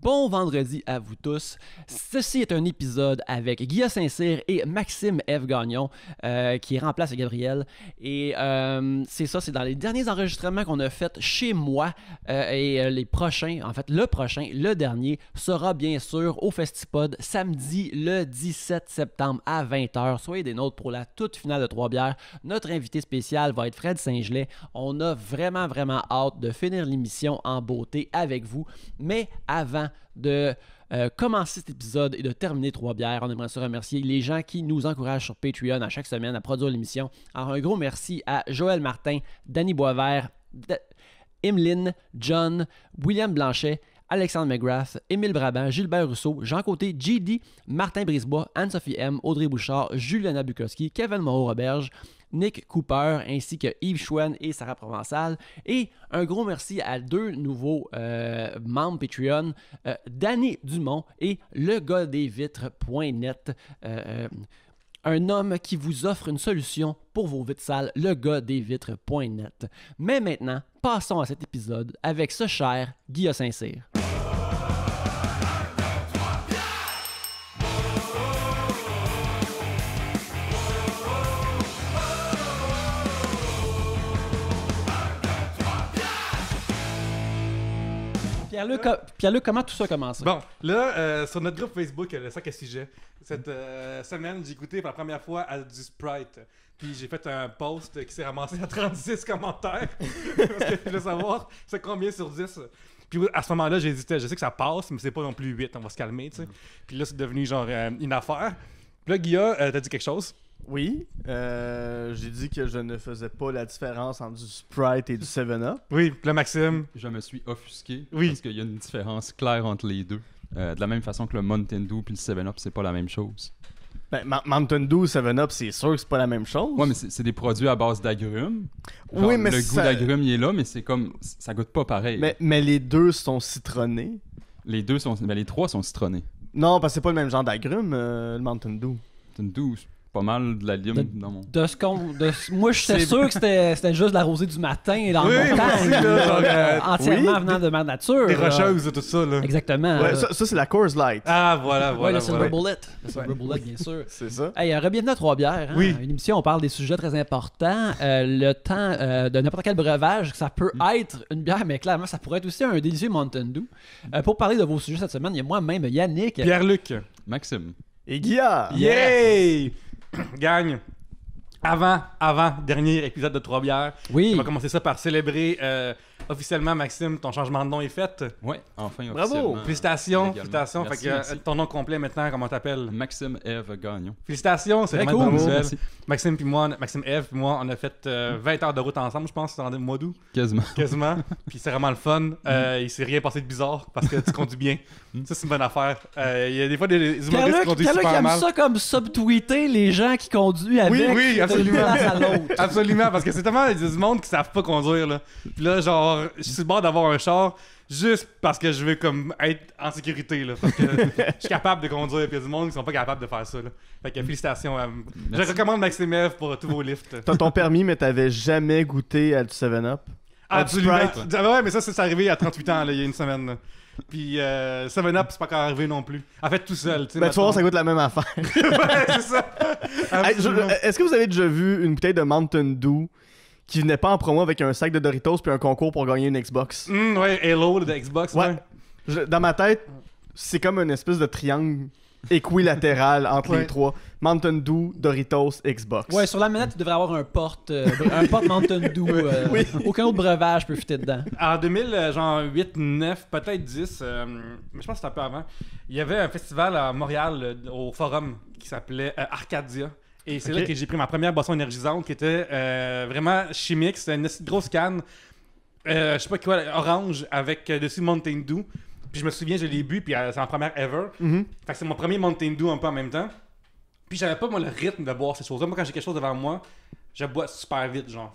Bon vendredi à vous tous. Ceci est un épisode avec Guillaume Saint-Cyr et Maxime F. Gagnon, euh, qui remplace Gabriel. Et euh, c'est ça, c'est dans les derniers enregistrements qu'on a fait chez moi. Euh, et les prochains, en fait, le prochain, le dernier, sera bien sûr au Festipod samedi le 17 septembre à 20h. Soyez des nôtres pour la toute finale de Trois-Bières. Notre invité spécial va être Fred Saint-Gelais. On a vraiment, vraiment hâte de finir l'émission en beauté avec vous. Mais avant, de euh, commencer cet épisode et de terminer Trois Bières, on aimerait se remercier les gens qui nous encouragent sur Patreon à chaque semaine à produire l'émission. Alors, un gros merci à Joël Martin, Danny Boisvert, Emeline, John, William Blanchet, Alexandre McGrath, Émile Brabant, Gilbert Rousseau, Jean Côté, JD, Martin Brisbois, Anne-Sophie M, Audrey Bouchard, Juliana Bukowski, Kevin Moreau-Roberge, Nick Cooper, ainsi que Yves Chouen et Sarah Provençal. Et un gros merci à deux nouveaux euh, membres Patreon, euh, Danny Dumont et le un homme qui vous offre une solution pour vos vitres sales, le gars des vitres.net. Mais maintenant, passons à cet épisode avec ce cher Guillaume Saint-Cyr. Pierre-Luc, comment tout ça a commencé? Bon, là, euh, sur notre groupe Facebook, euh, le sac à sujet, cette euh, semaine, j'ai écouté pour la première fois à du Sprite. Puis j'ai fait un post qui s'est ramassé à 36 commentaires. parce que je voulais savoir c'est combien sur 10. Puis à ce moment-là, j'hésitais. Je sais que ça passe, mais c'est pas non plus 8. On va se calmer, tu sais. Mm-hmm. Puis là, c'est devenu genre une affaire. Puis là, Guilla, t'as dit quelque chose. Oui, euh, j'ai dit que je ne faisais pas la différence entre du Sprite et du 7-Up. Oui, le Maxime. Je me suis offusqué oui. parce qu'il y a une différence claire entre les deux. Euh, de la même façon que le Mountain Dew et le 7-Up, c'est pas la même chose. Ben, Mountain Dew, 7-Up, c'est sûr que c'est pas la même chose. Oui, mais c'est des produits à base d'agrumes. Oui, mais Le goût d'agrumes, il est là, mais c'est comme. Ça goûte pas pareil. Mais, mais, les deux sont citronnés. Les deux sont. mais les trois sont citronnés. Non, parce que c'est pas le même genre d'agrumes, euh, le Mountain Dew. Mountain Dew, pas mal de la lime de, dans mon. De ce qu'on. Moi, sûr que c'était juste la rosée du matin dans oui, montagne, euh, entièrement venant de ma nature. Des rocheuses et tout ça, là. Exactement. Ça, c'est la Coors Light. Ah, voilà, voilà. c'est le Silver Bullet. Le Silver bien sûr. c'est ça. Hey, bienvenue euh, à Trois-Bières. Hein. Oui. Une émission, on parle des sujets très importants. Euh, le temps de n'importe quel breuvage, ça peut mm. être une bière, mais clairement, ça pourrait être aussi un délicieux Mountain Dew. pour parler de vos sujets cette semaine, il y a moi-même Yannick. Pierre-Luc. Maxime. Et Guilla! Yeah. Gagne. Avant, avant, dernier épisode de Trois bières. Oui. On va commencer ça par célébrer euh, officiellement, Maxime, ton changement de nom est fait. Oui, enfin, Bravo! Félicitations, félicitations. fait que, euh, ton nom complet maintenant, comment t'appelles? Maxime Eve Gagnon. Félicitations, c'est vraiment cool. Maxime puis moi, Maxime Eve moi, on a fait 20 euh, mm. heures de route ensemble, je pense, dans le mois d'août. Quasiment. Quasiment. puis c'est vraiment le fun. Mm. Euh, il s'est rien passé de bizarre parce que tu conduis bien. Mm. ça, c'est une bonne affaire. Il y a des fois des, humoristes qui conduisent super qui mal. ça comme subtweeter les gens qui conduisent avec. Oui, oui, absolument. absolument, parce que c'est tellement des monde qui savent pas conduire. Là. Puis là, genre, je suis d'avoir un char juste parce que je veux comme être en sécurité là, parce que je suis capable de conduire puis il y a du monde qui sont pas capables de faire ça Fait que félicitations je recommande Maxime pour tous vos lifts t'as ton permis mais t'avais jamais goûté à du 7-Up absolument ah, ouais mais ça c'est arrivé à 38 ans il y a une semaine Puis 7-Up, euh, c'est pas encore arrivé non plus. En fait, tout seul. Ben, tu vois, ça goûte la même affaire. ouais, c'est ça. Est-ce que vous avez déjà vu une bouteille de Mountain Dew qui venait pas en promo avec un sac de Doritos puis un concours pour gagner une Xbox. Mmh, ouais, Halo de Xbox. Ouais. dans ma tête, c'est comme une espèce de triangle équilatéral entre les trois. Mountain Dew, Doritos, Xbox. Ouais, sur la manette, tu devrais avoir un porte, euh, un porte Mountain Dew. Euh, oui. Aucun autre breuvage peut fitter dedans. En 2000, euh, genre 8, 9, peut-être 10, mais je pense que c'était un peu avant, il y avait un festival à Montréal au Forum qui s'appelait Arcadia. Et c'est là que j'ai pris ma première boisson énergisante qui était euh, vraiment chimique. C'était une grosse canne, euh, je sais pas quoi, orange avec euh, dessus Mountain Dew. Puis je me souviens, je l'ai bu, puis euh, c'est ma première ever. Mm Fait que c'est mon premier Mountain Dew un peu en même temps. Puis j'avais pas moi, le rythme de boire ces choses-là. Moi, quand j'ai quelque chose devant moi, je bois super vite, genre.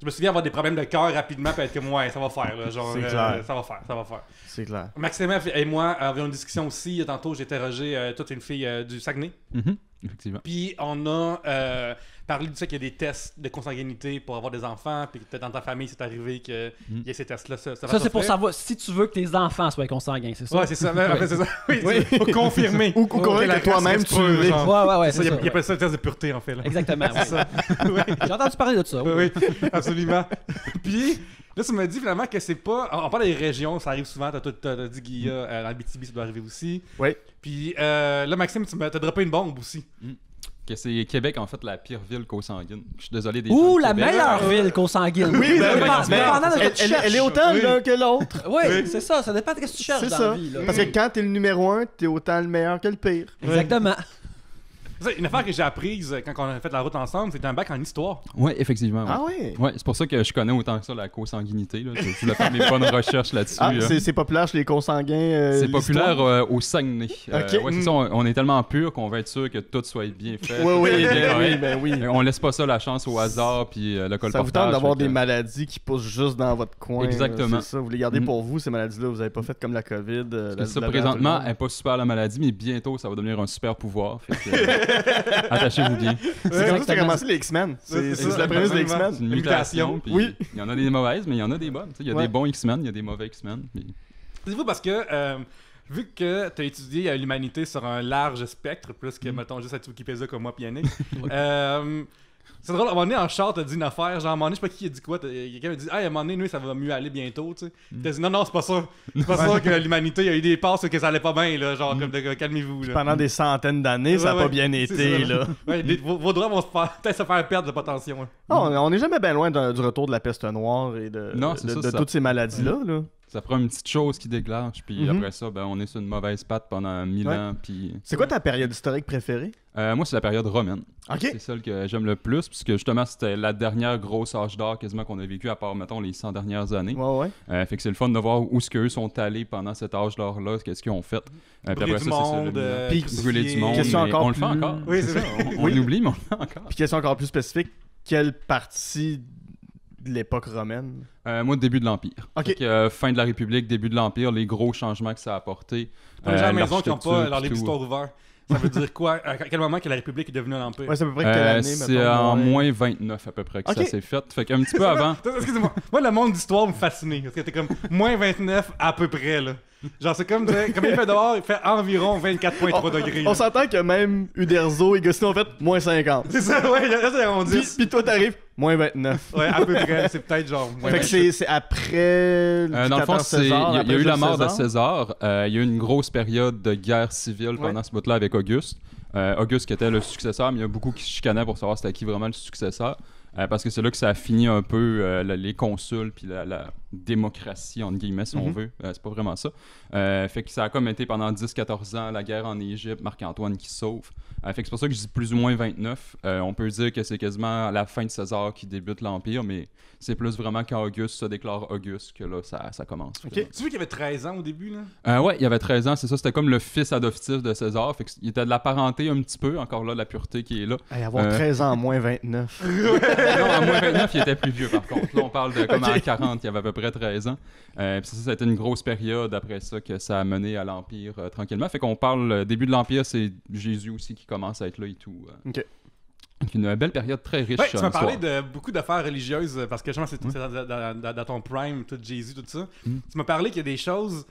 Je me souviens avoir des problèmes de cœur rapidement, peut être que moi, ça va faire, genre, ça va faire, ça va faire. C'est clair. Maxime et moi avions une discussion aussi. Tantôt, j'ai interrogé toute une fille du Saguenay. Mhm. Effectivement. Puis on a euh, parlé du fait qu'il y a des tests de consanguinité pour avoir des enfants, puis peut-être dans ta famille, c'est arrivé qu'il hmm. y a ces tests-là. Ça, c'est pour savoir si tu veux que tes enfants soient consanguins, c'est ça? Oui, c'est ça. Mais, c'est ça. Oui, oui. Pour confirmer. Ou, ou toi-même tu veux. Ouais, ouais, ouais. Ça, il appelle ça le test de pureté, en fait. Là. Exactement. ouais. J'ai entendu parler de ça. Oui, oui absolument. puis Là, tu me dis vraiment que c'est pas. On parle des régions, ça arrive souvent. T'as, as dit Guilla, à mm. euh, a ça doit arriver aussi. Oui. Puis euh, là, Maxime, tu m'as droppé une bombe aussi. Mm. Que c'est Québec, en fait, la pire ville qu'aux Je suis désolé des Ouh, la meilleure ah. ville qu'aux Oui, mais... elle, est autant l'un que l'autre. Oui, c'est ça. Ça dépend de ce que tu cherches. dans La vie, Parce que quand t'es le numéro un, t'es autant le meilleur que le pire. Exactement. Une affaire que j'ai apprise euh, quand on a fait la route ensemble, c'est un bac en histoire. Oui, effectivement. Ah oui? Ouais, c'est pour ça que je connais autant que ça la consanguinité. Je, fais voulais faire mes bonnes recherches là-dessus. Ah, C'est populaire chez les consanguins. Euh, c'est populaire euh, au Saguenay. OK. ouais, ça, mm. on, est tellement pur qu'on va être sûr que tout soit bien fait. oui, oui, oui, ben oui. Ben on laisse pas ça la chance au hasard puis le colportage. Ça vous tente d'avoir des maladies qui poussent juste dans votre coin. Exactement. Ça, vous les gardez mm. pour vous, ces maladies-là. Vous avez pas fait comme la COVID. La, ça, présentement, elle n'est pas super la maladie, mais bientôt, ça va devenir un super pouvoir. Fait Attachez-vous bien. C'est comme ça que commencé les X-Men. C'est la prémisse des X-Men. Une mutation. Oui. Il y en a des mauvaises, mais il y en a des bonnes. Il y a des bons X-Men, il y a des mauvais X-Men. C'est vous parce que euh, vu que tu as étudié l'humanité sur un large spectre, plus que, mm. mettons, juste à Wikipédia comme moi, pianique. euh, c'est drôle, à un moment donné, en char, t'as dit une affaire. Genre, à un moment donné, je sais pas qui a dit quoi. Quelqu'un a dit, ah, hey, à un moment donné, nous, ça va mieux aller bientôt, tu sais. Mm. T'as dit, non, non, c'est pas ça. C'est pas ça que l'humanité a eu des passes que ça allait pas bien, là. Genre, mm. comme calmez-vous. Pendant des centaines d'années, ça a pas bien été, là. vos, droits vont peut-être se faire perdre de potentiel. Hein. Non, ah, on est jamais bien loin du retour de la peste noire et de, toutes ces maladies-là, mm. là. Ça prend une petite chose qui déclenche, puis mhm. après ça, ben, on est sur une mauvaise patte pendant mille ans. Puis... C'est quoi ta période historique préférée? Euh, moi, c'est la période romaine. C'est celle que j'aime le plus, puisque justement, c'était la dernière grosse âge d'or quasiment qu'on a vécu, à part, mettons, les 100 dernières années. Ouais, ouais. Euh, fait que c'est le fun de voir où ce qu'eux sont allés pendant cet âge d'or-là, qu'est-ce qu'ils ont fait. Brûler du monde, brûler du monde. on le fait encore. Oui, c'est ça. on, l'oublie, mais on le fait encore. Puis question encore plus spécifique, quelle partie de l'époque romaine? Euh, moi, début de l'Empire. Euh, fin de la République, début de l'Empire, les gros changements que ça a apporté. Pour les gens à euh, la maison qui n'ont pas leur livre d'histoire ça veut dire quoi? À quel moment que la République est devenue un empire? c'est à peu près C'est en moins 29 à peu près que ça s'est fait. Fait qu'un petit peu avant... Excusez-moi. Moi, le monde d'histoire me fascinait. Parce que t'es comme moins 29 à peu près, là. Genre, c'est comme, comme il fait dehors, il fait environ 24,3 degrés. On s'entend que même Uderzo et Gustin ont fait moins 50. C'est ça, ouais, il c'est arrondi. Puis, puis toi, t'arrives moins 29. Ouais, à peu près, c'est peut-être genre moins Fait que c'est après. Euh, dans le fond, il y, a eu la mort de César. Euh, il y a eu une grosse période de guerre civile pendant ce bout-là avec Auguste. Euh, Auguste qui était le successeur, mais il y a beaucoup qui chicanaient pour savoir c'était qui vraiment le successeur. Euh, parce que c'est là que ça a fini un peu les consuls puis la démocratie, entre guillemets, si on mhm. veut. Euh, c'est pas vraiment ça. Euh, fait que ça a commencé été pendant 10-14 ans la guerre en Égypte, Marc-Antoine qui sauve. Euh, fait c'est pour ça que je dis plus ou moins 29. on peut dire que c'est quasiment la fin de César qui débute l'Empire, mais c'est plus vraiment quand Auguste se déclare Auguste que là, ça, ça commence. Tu veux qu'il avait 13 ans au début, là? ouais, il avait 13 ans, c'est ça. C'était comme le fils adoptif de César. Fait qu'il était de la parenté un petit peu, encore là, de la pureté qui est là. avoir 13 ans moins 29. non, moins 29, il était plus vieux, par contre. Là, on parle de comme 40, il y avait peu près 13 ans. Euh, ça, a été une grosse période après ça que ça a mené à l'Empire euh, tranquillement. Fait qu'on parle, euh, début de l'Empire, c'est Jésus aussi qui commence à être là et tout. OK. Donc une belle période très riche. tu m'as parlé de beaucoup d'affaires religieuses parce que je pense que c'est mm. dans, ton prime, tout Jésus, tout ça. Mm. Tu m'as parlé qu'il y a des choses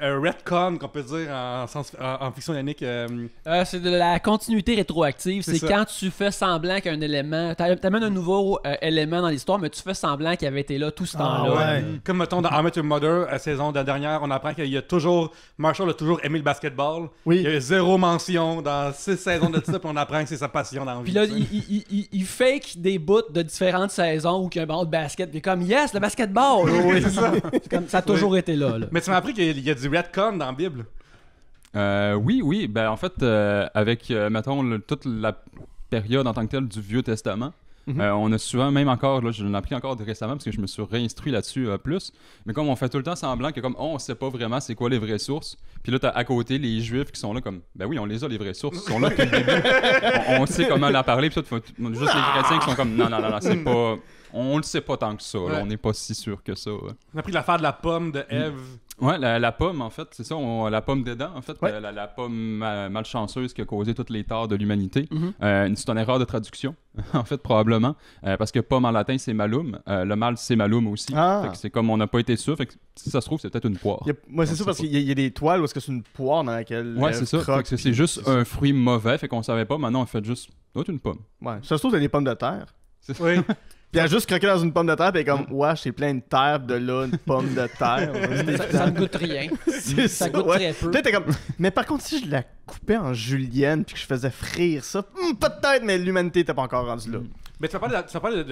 un retcon qu'on peut dire en, sens, en, fiction yannick euh, euh, c'est de la continuité rétroactive c'est quand tu fais semblant qu'un élément t'amènes un nouveau euh, élément dans l'histoire mais tu fais semblant qu'il avait été là tout ce ah, temps là mm. comme mettons dans Amateur Mother la saison de dernière on apprend qu'il y a toujours Marshall a toujours aimé le basketball oui. il y a zéro mention dans six saisons de type on apprend que c'est sa passion dans la puis là il, fake des bouts de différentes saisons où il y a un ballon de basket puis comme yes le basketball oui, ça. comme, ça a toujours été là, mais tu m'as appris qu'il y a du retcon dans la Bible. Euh, oui, oui. Ben, en fait, euh, avec, euh, mettons, toute la période en tant que telle du Vieux Testament, mhm. on a souvent, même encore, là, je l'ai appris encore de récemment parce que je me suis réinstruit là-dessus plus, mais comme on fait tout le temps semblant que comme on sait pas vraiment c'est quoi les vraies sources, puis là, as à côté les Juifs qui sont là comme, ben oui, on les a les vraies sources, ils sont là depuis on, sait comment leur parler, puis tout, juste les ah! chrétiens qui sont comme, non, non, non, c'est pas... On le sait pas tant que ça, on n'est pas si sûr que ça. On a pris l'affaire de la pomme de mm. Ève. Oui, la, pomme, en fait, c'est ça, la pomme des dents, en fait, euh, la, pomme malchanceuse qui a causé toutes les torts de l'humanité. Mm-hmm. Euh, c'est une erreur de traduction, en fait, probablement, euh, parce que pomme en latin, c'est malum, le mal, c'est malum aussi. Ah. C'est comme on n'a pas été sûr, si ça se trouve, c'est peut-être une poire. moi, c'est sûr, parce qu'il y, a des toiles où est-ce que c'est une poire dans laquelle. Ouais c'est ça, que c'est juste un fruit mauvais, fait qu'on savait pas, maintenant on fait juste, c'est oh, une pomme. Ouais, ça se trouve, c'est des pommes de terre. Oui. Puis elle a juste croqué dans une pomme de terre, puis elle est comme, ouais, j'ai plein de terre, de là, une pomme de terre. ça, ne goûte rien. Ça, goûte très peu. comme, mais par contre, si je la coupais en julienne, puis que je faisais frire ça, hmm, peut-être, mais l'humanité n'était pas encore rendue là. Mm. Mais tu m'as parlé,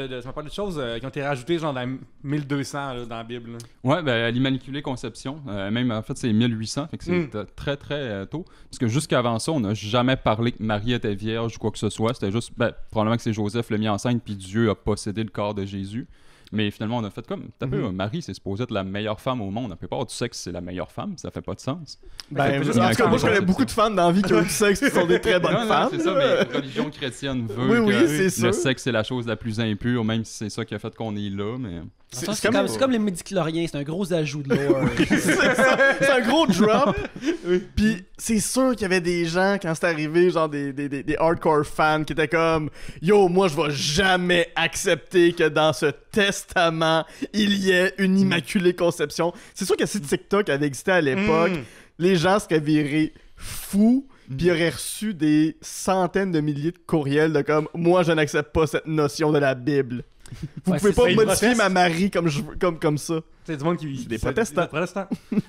de, choses euh, qui ont été rajoutées genre dans 1200 dans la Bible. Oui, Ouais, ben, l'Immaculée Conception, euh, même en fait c'est 1800, fait c'est hmm. très très euh, tôt. Parce que jusqu'avant ça, on n'a jamais parlé que Marie était vierge ou quoi que ce soit. C'était juste, ben, probablement que c'est Joseph le mis en scène puis Dieu a possédé le corps de Jésus. Mais finalement, on a fait comme, t'as mhm. Marie, c'est supposé être la meilleure femme au monde. pas plupart du sexe, c'est la meilleure femme, ça fait pas de sens. Ben, en tout cas, moi, je connais beaucoup de femmes dans la vie qui ont du sexe qui sont des très bonnes non, non, femmes. C'est ça, mais la religion chrétienne veut que le sexe, c'est la chose la plus impure, même si c'est ça qui a fait qu'on est là, mais... C'est comme, les médicloriens, c'est un gros ajout de lore. ça, c'est un gros drop. Puis c'est sûr qu'il y avait des gens, quand c'est arrivé, genre des, des, des, hardcore fans qui étaient comme Yo, moi je vais jamais accepter que dans ce testament, il y ait une mm. immaculée conception. C'est sûr que si TikTok avait existé à l'époque, mm. les gens seraient virés fous. Mm. Puis auraient reçu des centaines de milliers de courriels de comme Moi je n'accepte pas cette notion de la Bible. Vous pouvez pas modifier ma mari comme, comme, comme ça. C'est du monde qui. C'est des protestants. protestants.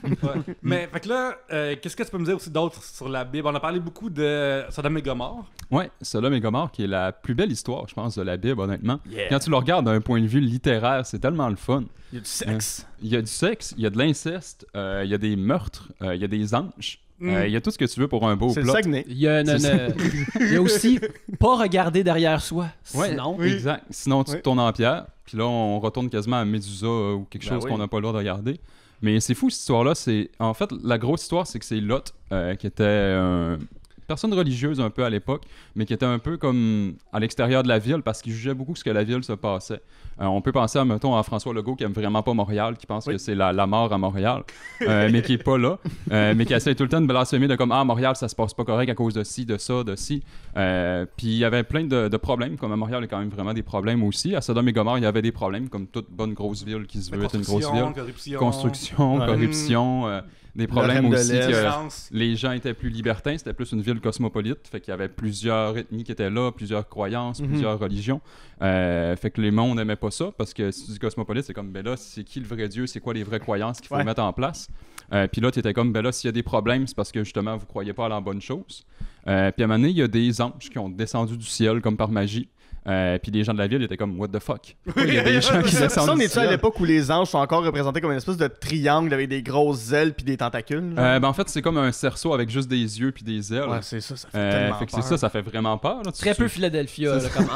Mais, fait que là, euh, qu'est-ce que tu peux me dire aussi d'autre sur la Bible On a parlé beaucoup de Sodome et Gomorre. ouais Sodome et Gomorre, qui est la plus belle histoire, je pense, de la Bible, honnêtement. Quand tu le regardes d'un point de vue littéraire, c'est tellement le fun. Il y a du sexe. Euh, il y a du sexe, il y a de l'inceste, euh, il y a des meurtres, il y a des anges. Euh, mm. Il y a tout ce que tu veux pour un beau plot. Il y, a, aussi pas regarder derrière soi. Sinon, exact. Sinon, tu te tournes en pierre. Puis là, on retourne quasiment à Medusa euh, ou quelque ben chose qu'on n'a pas le droit de regarder. Mais c'est fou cette histoire-là. en fait la grosse histoire, c'est que c'est Lot euh, qui était personne religieuse un peu à l'époque, mais qui était un peu comme à l'extérieur de la ville parce qu'il jugeait beaucoup ce que la ville se passait. Euh, on peut penser, à, mettons, à François Legault qui aime vraiment pas Montréal, qui pense que c'est la, mort à Montréal, euh, mais qui est pas là, euh, mais qui essaie tout le temps de blasphémer de comme Ah, Montréal, ça se passe pas correct à cause de ci, de ça, de ci. Puis il y avait plein de, problèmes, comme à Montréal, il y a quand même vraiment des problèmes aussi. À Sodome et Gomorre, il y avait des problèmes, comme toute bonne grosse ville qui se veut être une grosse ville. Corruption, construction, corruption des problèmes aussi les gens étaient plus libertins, c'était plus une ville cosmopolite, fait qu'il y avait plusieurs ethnies qui étaient là, plusieurs croyances, mhm. plusieurs religions. Euh, fait que les mondes n'aimaient pas ça parce que si tu cosmopolite, c'est comme ben là, c'est qui le vrai Dieu, c'est quoi les vraies croyances qu'il faut mettre en place. Euh, puis là, tu étais comme ben là, s'il y a des problèmes, c'est parce que justement vous croyez pas à la bonne chose. Euh, puis à un moment donné, il y a des anges qui ont descendu du ciel comme par magie, euh, puis les gens de la ville étaient comme What the fuck? Il y avait des gens qui descendent. Ça, on est à l'époque où les anges sont encore représentés comme une espèce de triangle avec des grosses ailes puis des tentacules? Euh, ben, en fait, c'est comme un cerceau avec juste des yeux puis des ailes. Ouais, c'est ça, ça fait euh, c'est ça, ça fait vraiment peur. Très peu Philadelphia, comme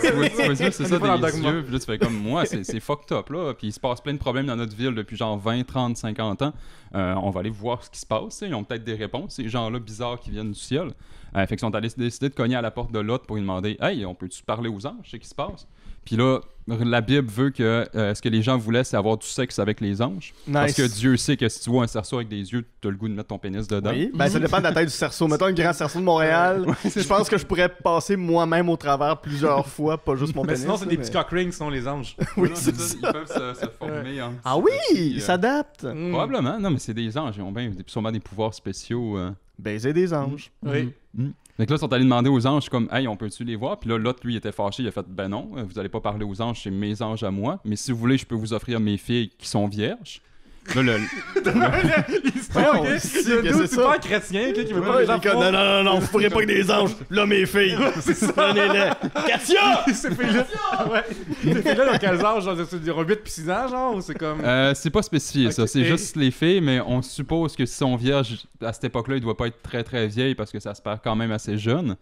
c'est ça, des yeux. Puis là, tu fais comme moi, c'est fucked up, là. Puis il se passe plein de problèmes dans notre ville depuis genre 20, 30, 50 ans. on va aller voir ce qui se passe. Ils ont peut-être des réponses, ces gens-là bizarres qui viennent du ciel. Euh, fait qu'ils sont allés décider de cogner à la porte de l'autre pour lui demander Hey, on peut-tu parler aux anges Je sais qui se passe. Puis là, la Bible veut que euh, ce que les gens voulaient, c'est avoir du sexe avec les anges. Parce que Dieu sait que si tu vois un cerceau avec des yeux, tu as le goût de mettre ton pénis dedans. Oui, ben ça dépend de la taille du cerceau. Mettons un grand cerceau de Montréal. je pense que je pourrais passer moi-même au travers plusieurs fois, pas juste mon mais pénis. Sinon, c'est des petits cock rings, les anges. oui, Ils peuvent se, former. ah oui, ils euh, s'adaptent. Mm. Probablement. Non, mais c'est des anges. Ils ont bien, sûrement des pouvoirs spéciaux. Euh, baiser des anges. Donc mm. mm. mm. là, ils sont allés demander aux anges, comme, hey, on peut-tu les voir? Puis là, l'autre, lui, il était fâché, il a fait, ben non, euh, vous n'allez pas parler aux anges, c'est mes anges à moi, mais si vous voulez, je peux vous offrir mes filles qui sont vierges. Là, le. L'histoire, ouais, le super chrétiens qui veut pas les enfants. Non, non, non, non, vous pourrez pas que des anges. Là, mes filles. C'est ça. Prenez-les. Cassia! C'est là Ouais. là dans quels âges? Genre, dire 8 puis 6 ans, genre, ou c'est comme. Euh, c'est pas spécifié, ça. C'est juste les filles, mais on suppose que si sont vierges, à cette époque-là, ils doit pas être très, très vieille parce que ça se perd quand même assez jeune.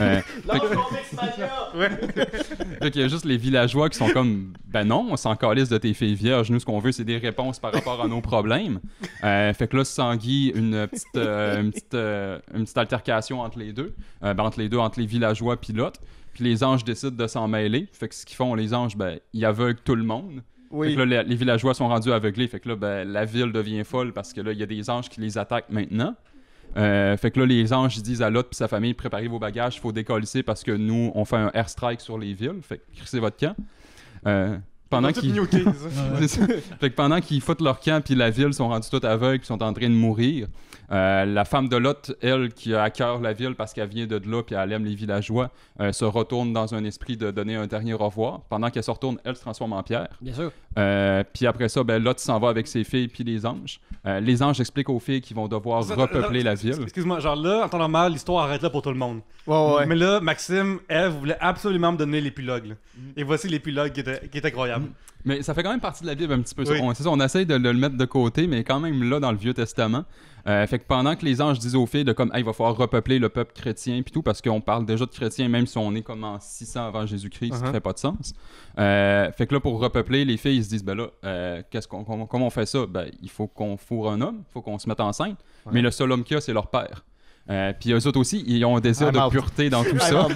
Euh, il y a juste les villageois qui sont comme Ben non, on s'en calisse de tes filles vierges. Nous, ce qu'on veut, c'est des réponses par rapport à nos problèmes. Euh, fait que là, Sangui, une petite, euh, une, petite, altercation entre les deux, ben, entre les deux, entre les villageois pilotes. Puis les anges décident de s'en mêler. Fait que ce qu'ils font, les anges, ben, ils aveuglent tout le monde. les, villageois sont rendus aveuglés. Fait que là, ben, la ville devient folle parce que là, il y a des anges qui les attaquent maintenant. Euh, fait que là, les anges disent à l'autre puis sa famille préparez vos bagages, il faut décoller parce que nous, on fait un airstrike sur les villes. Fait que votre camp. Euh, pendant qu'ils pendant qu'ils foutent leur camp puis la ville sont rendus toutes aveugles, sont en train de mourir. Euh, la femme de Lot, elle, qui a à cœur la ville parce qu'elle vient de là et elle aime les villageois, euh, se retourne dans un esprit de donner un dernier au revoir. Pendant qu'elle se retourne, elle se transforme en pierre. Bien sûr. Euh, puis après ça, ben, Lot s'en va avec ses filles puis les anges. les anges expliquent aux filles qu'ils vont devoir repeupler la ville. Excuse-moi, genre là, en temps normal, l'histoire arrête là pour tout le monde. Mais là, Maxime, elle voulait absolument me donner l'épilogue. Mm. Et voici l'épilogue qui, est incroyable. Mm. Mais ça fait quand même partie de la Bible un petit peu. Ça. On, essaye de le, mettre de côté, mais quand même là dans le Vieux Testament. Euh, fait que pendant que les anges disent aux filles de comme, il va falloir repeupler le peuple chrétien, puis tout, parce qu'on parle déjà de chrétiens, même si on est comme en 600 avant Jésus-Christ, ça ne uh-huh. fait pas de sens. Euh, fait que là, pour repeupler, les filles, se disent, ben là, euh, qu'est-ce qu'on, comment on fait ça? Ben, il faut qu'on fourre un homme, il faut qu'on se mette enceinte. Mais le seul homme qu'il y a, c'est leur père. Euh, puis eux autres aussi, ils ont un désir ah, de pureté dans tout ah, ça.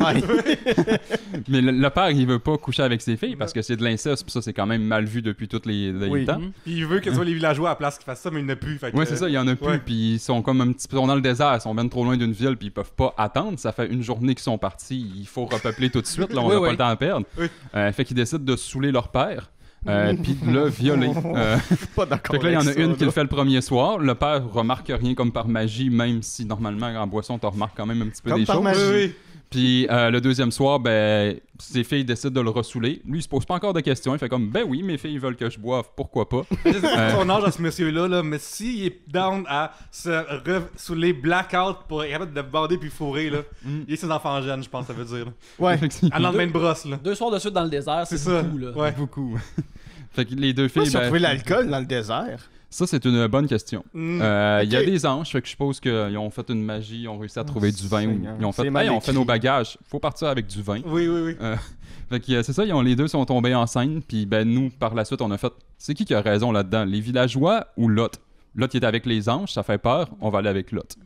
mais le, père, il veut pas coucher avec ses filles parce que c'est de l'inceste, puis ça, c'est quand même mal vu depuis tous les, temps. Mhm. il veut que ce soit les villageois à la place qui fassent ça, mais il n'y en a plus. Oui, c'est ça, il y en a plus, puis ils sont comme un petit peu dans le désert, ils sont bien trop loin d'une ville, puis ils peuvent pas attendre. Ça fait une journée qu'ils sont partis, il faut repeupler tout de suite, là, on n'a pas le temps à perdre. Euh, fait qu'ils décident de saouler leur père euh, puis le violer. Euh. pas d'accord. là, il y en a une qui le fait le premier soir. Le père remarque rien comme par magie, même si normalement, en boisson, tu remarques quand même un petit peu des choses. Oui, oui. Puis euh, le deuxième soir, ben, ses filles décident de le ressouler. Lui, il se pose pas encore de questions. Il fait comme, ben oui, mes filles veulent que je boive, pourquoi pas. C'est Son euh. âge à ce monsieur-là, là, mais s'il est down à se ressouler blackout pour arrêter de bander puis fourrer, là, mm. il est ses enfants jeunes, je pense, ça veut dire. Ouais. à l'endemain de brosse, là. Deux soirs de suite dans le désert, c'est beaucoup, ça. là. Ouais. Beaucoup. fait que les deux filles. Ils ben, ont l'alcool dans le désert. Ça, c'est une bonne question. Mm. Euh, il y a des anges, je suppose qu'ils ont fait une magie, ils ont réussi à trouver du vin. ils ont fait, on fait nos bagages, faut partir avec du vin. Oui, oui, oui. Euh, euh, c'est ça, ils ont, les deux sont tombés en scène, puis ben, nous, par la suite, on a fait c'est qui qui a raison là-dedans, les villageois ou l'autre? Lot, il est avec les anges, ça fait peur, on va aller avec l'autre.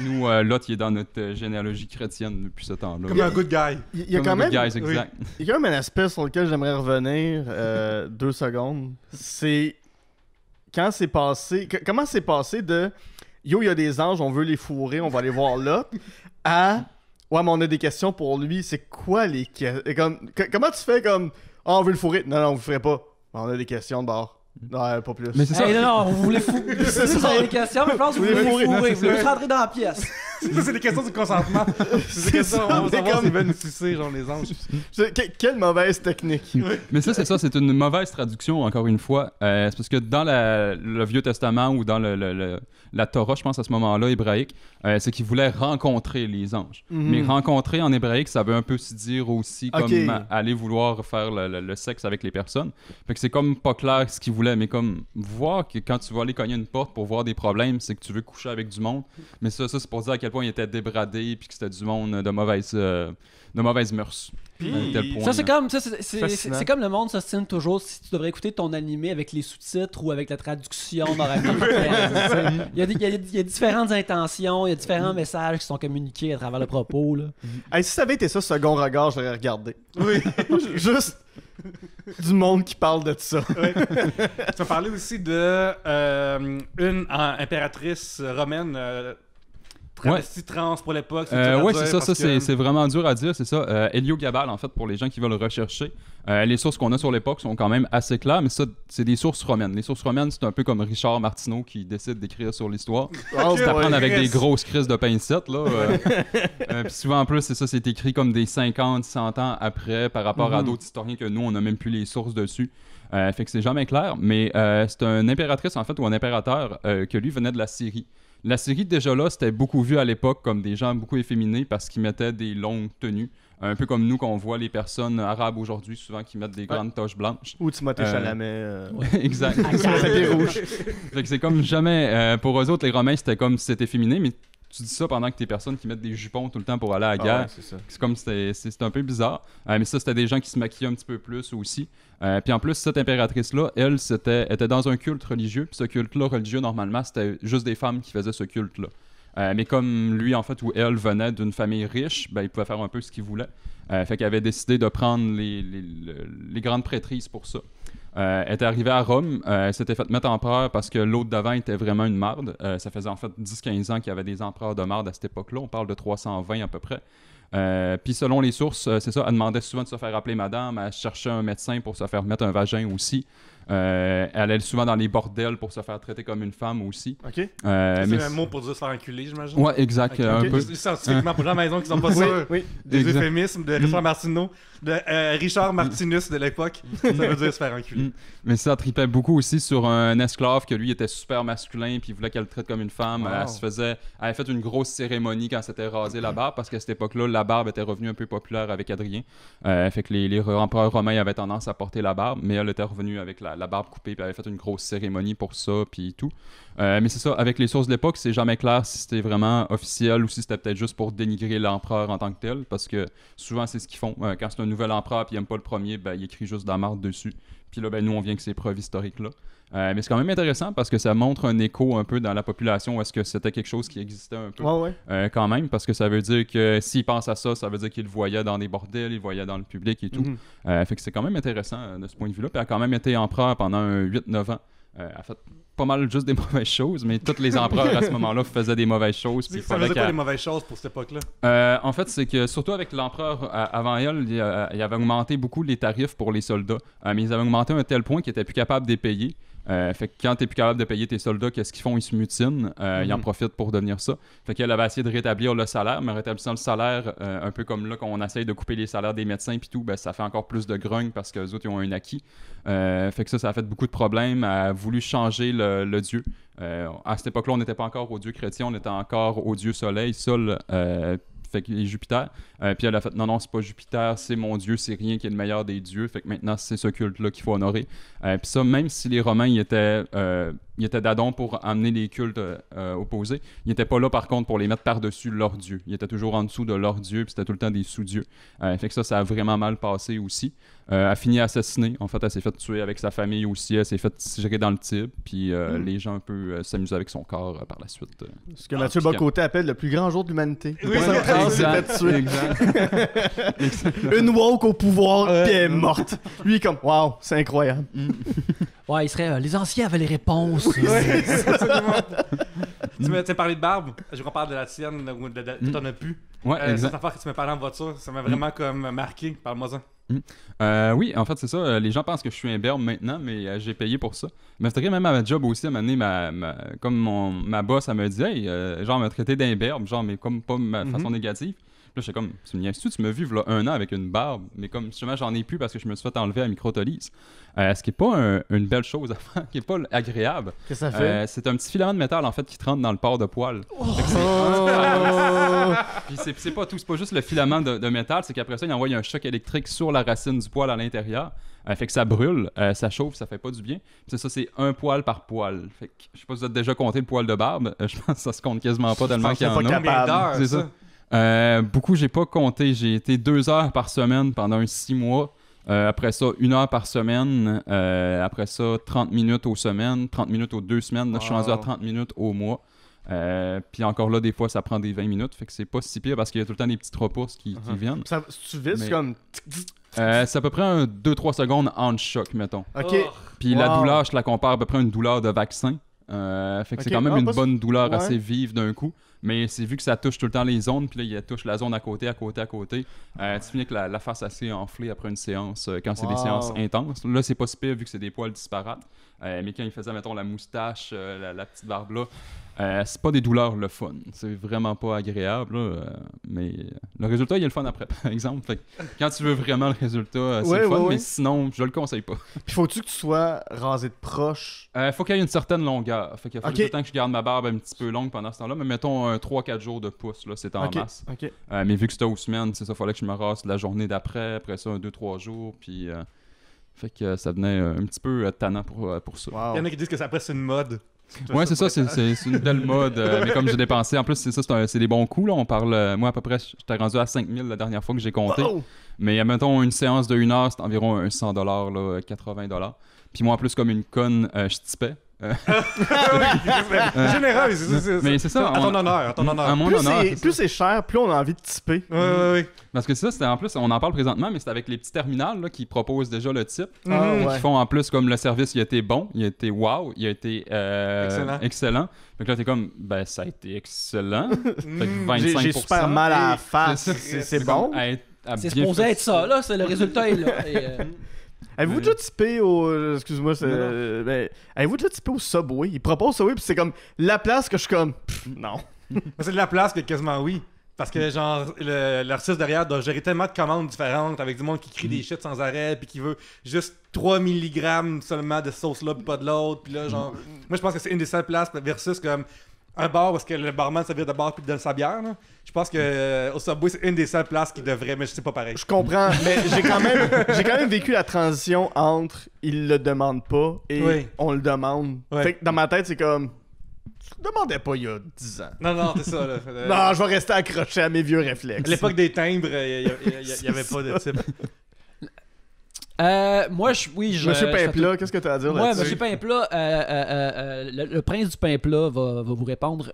nous, l'autre Lot, il est dans notre généalogie chrétienne depuis ce temps-là. Comme un good guy. Il y a, quand même, Il y a un aspect sur lequel j'aimerais revenir deux secondes. C'est quand c'est passé, comment c'est passé de yo, il y a des anges, on veut les fourrer, on va aller voir là, à ouais, mais on a des questions pour lui, c'est quoi les questions Comment tu fais comme ah, on veut le fourrer Non, non, on le ferait pas. On a des questions de bord. Non, mm. pas plus. Mais c'est ça. non, non, vous voulez fourrer. vous avez des questions, mais je pense que vous voulez fourrer. Vous voulez rentrer dans la pièce c'est des questions du consentement. C'est des questions, on savoir veulent nous sucer, genre les anges. Quelle mauvaise technique. Mais ça, c'est ça, c'est une mauvaise traduction, encore une fois. Euh, c'est parce que dans le Vieux Testament ou dans la Torah, je pense, à ce moment-là, hébraïque, euh, c'est qu'ils voulaient rencontrer les anges. Mhm. Mais rencontrer en hébraïque, ça veut un peu se dire aussi comme aller vouloir faire le, sexe avec les personnes. Fait que c'est comme pas clair ce qu'ils voulaient, mais comme voir que quand tu vas aller cogner une porte pour voir des problèmes, c'est que tu veux coucher avec du monde. Mais ça, ça c'est pour dire à quel il était débradé puis que c'était du monde de mauvaise, euh, de mauvaise mœurs. ça, c'est comme, ça, c'est, c'est, comme le monde s'ostine toujours si tu devrais écouter ton animé avec les sous-titres ou avec la traduction euh, il, il, y a différentes intentions, il y a différents mm. messages qui sont communiqués à travers le propos. Là. Mm. Hey, si ça avait été ça, second regard, j'aurais regardé. Oui. Juste du monde qui parle de ça. tu vas parler aussi de euh, une impératrice romaine, trans pour l'époque. Euh, oui, c'est ça. c'est vraiment dur à dire. C'est ça. Euh, Elio Gabal, en fait, pour les gens qui veulent rechercher, euh, les sources qu'on a sur l'époque sont quand même assez claires, mais ça, c'est des sources romaines. Les sources romaines, c'est un peu comme Richard Martineau qui décide d'écrire sur l'histoire. Oh, c'est prendre avec des grosses crises de pincettes, là. Euh. Puis souvent, en plus, c'est ça, c'est écrit comme des 50, 100 ans après par rapport à mhm. d'autres historiens que nous, on n'a même plus les sources dessus. fait que c'est jamais clair, mais c'est un impératrice, en fait, ou un impérateur que lui venait de la Syrie. La série, déjà là, c'était beaucoup vu à l'époque comme des gens beaucoup efféminés parce qu'ils mettaient des longues tenues. Un peu comme nous, qu'on voit les personnes arabes aujourd'hui, souvent qui mettent des grandes toches blanches. Ou Timothée euh, Chalamet. Euh, exact. c'est comme jamais. Euh, pour eux autres, les Romains, c'était comme c'était efféminé, mais tu dis ça pendant que t'es personne qui mettent des jupons tout le temps pour aller à la ah guerre. c'est comme c'est un peu bizarre. Euh, mais ça, c'était des gens qui se maquillaient un petit peu plus aussi. Euh, puis en plus, cette impératrice-là, elle, c'était était dans un culte religieux. Puis ce culte-là religieux, normalement, c'était juste des femmes qui faisaient ce culte-là. Euh, mais comme lui, en fait, ou elle venait d'une famille riche, ben, il pouvait faire un peu ce qu'il voulait. fait qu'il avait décidé de prendre les, les grandes prêtrises pour ça. Euh, elle était arrivée à Rome, euh, elle s'était faite mettre empereur parce que l'autre d'avant était vraiment une marde. Euh, ça faisait en fait 10-15 ans qu'il y avait des empereurs de marde à cette époque-là. On parle de 320 à peu près. Puis selon les sources, c'est ça, elle demandait souvent de se faire appeler madame, elle cherchait un médecin pour se faire mettre un vagin aussi. Euh, elle allait souvent dans les bordels pour se faire traiter comme une femme aussi. OK. Euh, c'est un mot pour dire se faire enculer, j'imagine. Ouais, exact. Okay, euh, Un peu. Scientifiquement, pour la maison qui sont pas sûrs. Des euphémismes de Richard mm. de Richard Martinus de l'époque. Mm. ça veut dire se faire enculer. Mm. Mais ça tripait beaucoup aussi sur un esclave que lui était super masculin puis voulait qu'elle le traite comme une femme. Elle se faisait. Elle avait fait une grosse cérémonie quand s'était rasé la barbe parce qu'à cette époque-là, la barbe était revenue un peu populaire avec Adrien. fait que les, les empereurs romains avaient tendance à porter la barbe, mais elle était revenue avec la la, barbe coupée, puis avait fait une grosse cérémonie pour ça, puis tout. Euh, mais c'est ça, avec les sources de l'époque, c'est jamais clair si c'était vraiment officiel ou si c'était peut-être juste pour dénigrer l'empereur en tant que tel, parce que souvent c'est ce qu'ils font. Euh, quand c'est un nouvel empereur, puis il n'aime pas le premier, ben, il écrit juste de dessus. Puis là, ben, nous, on vient avec ces preuves historiques-là. Euh, mais c'est quand même intéressant parce que ça montre un écho un peu dans la population. Est-ce que c'était quelque chose qui existait un peu euh, quand même? Parce que ça veut dire que s'il pense à ça, ça veut dire qu'il le voyait dans des bordels, il le voyait dans le public et tout. Mhm. Euh, fait que c'est quand même intéressant de ce point de vue-là. Puis elle a quand même été empereur pendant 8-9 ans. elle a fait pas mal juste des mauvaises choses, mais tous les empereurs à ce moment-là faisaient des mauvaises choses. Puis ça faisait pas des mauvaises choses pour cette époque-là? en fait, c'est que surtout avec l'empereur avant elle, il, avait augmenté beaucoup les tarifs pour les soldats, mais ils avaient augmenté à un tel point qu'ils étaient plus capables de les payer. Euh, fait que quand t'es plus capable de payer tes soldats, qu'est-ce qu'ils font Ils se mutinent. Euh, ils en mhm. profitent pour devenir ça. Fait qu'elle avait essayé de rétablir le salaire, mais rétablissant le salaire, euh, un peu comme là, quand on essaye de couper les salaires des médecins puis tout, ben, ça fait encore plus de grogne parce qu'eux autres, ont un acquis. fait que ça, ça a fait beaucoup de problèmes. Elle a voulu changer le, dieu. à cette époque-là, on n'était pas encore au dieu chrétien, on était encore au dieu soleil, seul fait qu'il Jupiter. Euh, puis elle a fait non, non, c'est pas Jupiter, c'est mon dieu, c'est rien qui est le meilleur des dieux. Fait que maintenant, c'est ce culte-là qu'il faut honorer. Euh, puis ça, même si les Romains ils étaient euh, il était d'adon pour amener les cultes euh, opposés. Il n'était pas là, par contre, pour les mettre par-dessus leur Dieu. Il était toujours en dessous de leur Dieu, puis c'était tout le temps des sous-dieux. Euh, fait que ça, ça a vraiment mal passé aussi. a euh, fini assassinée. En fait, elle s'est fait tuer avec sa famille aussi. Elle s'est fait tirer dans le type, puis mm. les gens un peu avec son corps par la suite. Ce que Mathieu Bocoté appelle le plus grand jour de l'humanité. Oui, exact, Une woke au pouvoir, elle est morte. Lui, comme, waouh, c'est incroyable. Mm. ouais, il serait. les anciens avaient les réponses. tu m'as parlé de barbe, je reparle de la tienne, de, ton mm. t'en plus. Euh, cette affaire que tu m'as parlé en voiture, ça m'a vraiment mm. comme marqué, parle-moi-en. Mm. Euh, oui, en fait, c'est ça. Euh, les gens pensent que je suis un berbe maintenant, mais j'ai payé pour ça. Mais c'est même à ma job aussi, à m'amener ma, comme mon, ma boss, elle me dit, genre, me traiter berbe genre, mais comme pas ma mm-hmm. façon négative. Là, j'étais comme, tu me tu me vives là un an avec une barbe, mais comme justement, j'en ai plus parce que je me suis fait enlever à micro Euh, ce qui n'est pas une belle chose à qui n'est pas agréable. Qu'est-ce ça fait? Euh, c'est un petit filament de métal, en fait, qui te rentre dans le port de poil. Oh! Puis c'est pas tout, c'est pas juste le filament de, métal, c'est qu'après ça, il envoie un choc électrique sur la racine du poil à l'intérieur. Euh, fait que ça brûle, euh, ça chauffe, ça fait pas du bien. C'est ça, c'est un poil par poil. Fait que, je sais pas si vous avez déjà compté le poil de barbe. je pense que ça se compte quasiment pas tellement qu'il y en a. C'est ça. Euh, beaucoup, j'ai pas compté. J'ai été deux heures par semaine pendant six mois. Euh, après ça, une heure par semaine. Euh, après ça, 30 minutes aux semaines, 30 minutes aux deux semaines. Là, je suis rendu à 30 minutes au mois. puis encore là, des fois, ça prend des 20 minutes. Fait que c'est pas si pire parce qu'il y a tout le temps des petites repousses qui, uh-huh. viennent. Ça, tu comme. c'est à peu près 2-3 secondes en choc, mettons. OK. Oh. Puis la douleur, je la compare à peu près à une douleur de vaccin. fait que c'est quand même ah, une bonne douleur assez vive d'un coup. Mais c'est vu que ça touche tout le temps les zones, puis là, il touche la zone à côté, à côté, à côté. Euh, tu finis que la, face assez enflée après une séance, euh, quand c'est des séances intenses. Là, c'est pas si vu que c'est des poils disparates. Euh, mais quand il faisait, mettons, la moustache, la, petite barbe là, euh, c'est pas des douleurs le fun. C'est vraiment pas agréable, euh, mais le résultat, il y a le fun après, par exemple. quand tu veux vraiment le résultat, euh, c'est le fun, mais sinon, je le conseille pas. Puis faut-tu que tu sois rasé de proche Faut qu'il y ait une certaine longueur. Fait qu'il faut temps que je garde ma barbe un petit peu longue pendant ce temps-là, mais mettons 3-4 jours de pouce, là, c'est en masse. mais vu que c'était aux semaines, c'est ça, fallait que je me rase la journée d'après, après ça, 2-3 jours, puis. Fait que ça devenait un petit peu tannant pour, pour ça. Il y en a qui disent que ça presse une mode. Ouais, c'est ça, c'est une belle mode. Euh, mais comme j'ai dépensé, en plus, c'est ça, c'est des bons coups. Là. On parle, euh, moi, à peu près, j'étais rendu à 5000 la dernière fois que j'ai compté. y Mais euh, mettons, une séance de une heure, c'est environ 100 là, 80 Puis moi, en plus, comme une conne, je tipais. Euh. Euh. général, Mais c'est ça. À ton honneur, à ton honneur. plus C'est, cher, plus on a envie de typer. Oui, oui, oui. Parce que ça, c'est, en plus, on en parle présentement, mais c'est avec les petits terminales là, qui proposent déjà le type. Mm-hmm. Ah, qui font en plus comme le service, il a été bon, il a été wow, il a été euh, excellent. excellent. Fait que là, t'es comme, ben, ça a été excellent. Mm-hmm. J'ai super mal à la face. C'est, bon. c'est supposé être ça, là. C'est, le résultat est là. Avez-vous déjà typé au. Euh, excuse-moi, c'est. Euh, ben, avez-vous déjà typé au Subway propose ça oui puis c'est comme la place que je suis comme. non. c'est de la place que quasiment oui. Parce que, genre, l'artiste derrière doit gérer tellement de commandes différentes avec du monde qui crie des mm. shit sans arrêt, puis qui veut juste 3 mg seulement de sauce là, pis pas de l'autre. Puis là, genre, mm. moi, je pense que c'est une des seules places versus comme un bar parce que le barman ça vient de bar puis de donne sa bière. Là. Je pense que euh, au Subway, c'est une des seules places qui devrait, mais je sais pas pareil. Je comprends, mais j'ai quand même quand même vécu la transition entre il le demande pas et on le demande. dans ma tête, c'est comme tu le demandais pas il y a 10 ans. Non, non, c'est ça. Là. non, je vais rester accroché à mes vieux réflexes. l'époque des timbres, il y avait pas de type. Euh, moi, oui, je. Monsieur Pimplat, qu'est-ce que tu as à dire là-dessus? Monsieur Pimplat, euh, euh, le, prince du Pimplat va, va vous répondre.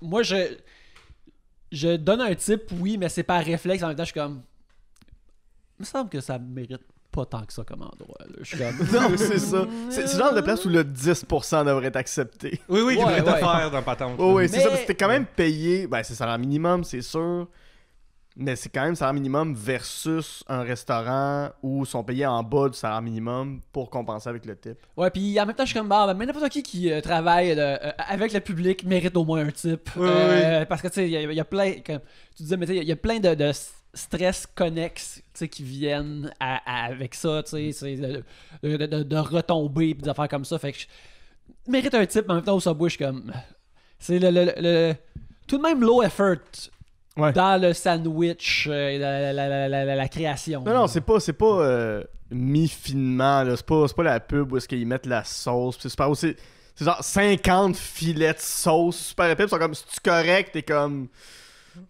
moi, je. donne un type, oui, mais c'est par réflexe. En même temps, je suis comme. Il me semble que ça mérite pas tant que ça comme endroit. c'est ça. C'est le genre de place où le 10% devrait être accepté. Oui, oui, qui devrait être te faire dans patente. Oh, oui, c'est ça. Parce quand même payé. Ben, c'est ça, un minimum, c'est sûr mais c'est quand même salaire minimum versus un restaurant où ils sont payés en bas du salaire minimum pour compenser avec le tip. Ouais, puis en même temps, je suis comme, bah, mais n'importe qui qui euh, travaille euh, euh, avec le public mérite au moins un tip. Parce que, tu sais, il y, a plein, comme tu disais, mais il y a plein de, stress connexes qui viennent avec ça, tu sais, de, de, retomber et des affaires comme ça. Fait que je mérite un tip, mais en même temps, ça bouge comme, c'est le, le tout de même low effort dans le sandwich euh, et la, la, la, la, création. Non, non, c'est pas, c'est pas euh, mis finement. C'est pas, c'est pas la pub où est-ce qu'ils mettent la sauce. C'est C'est genre 50 filets de sauce super épais. sont comme, si tu correct, et comme.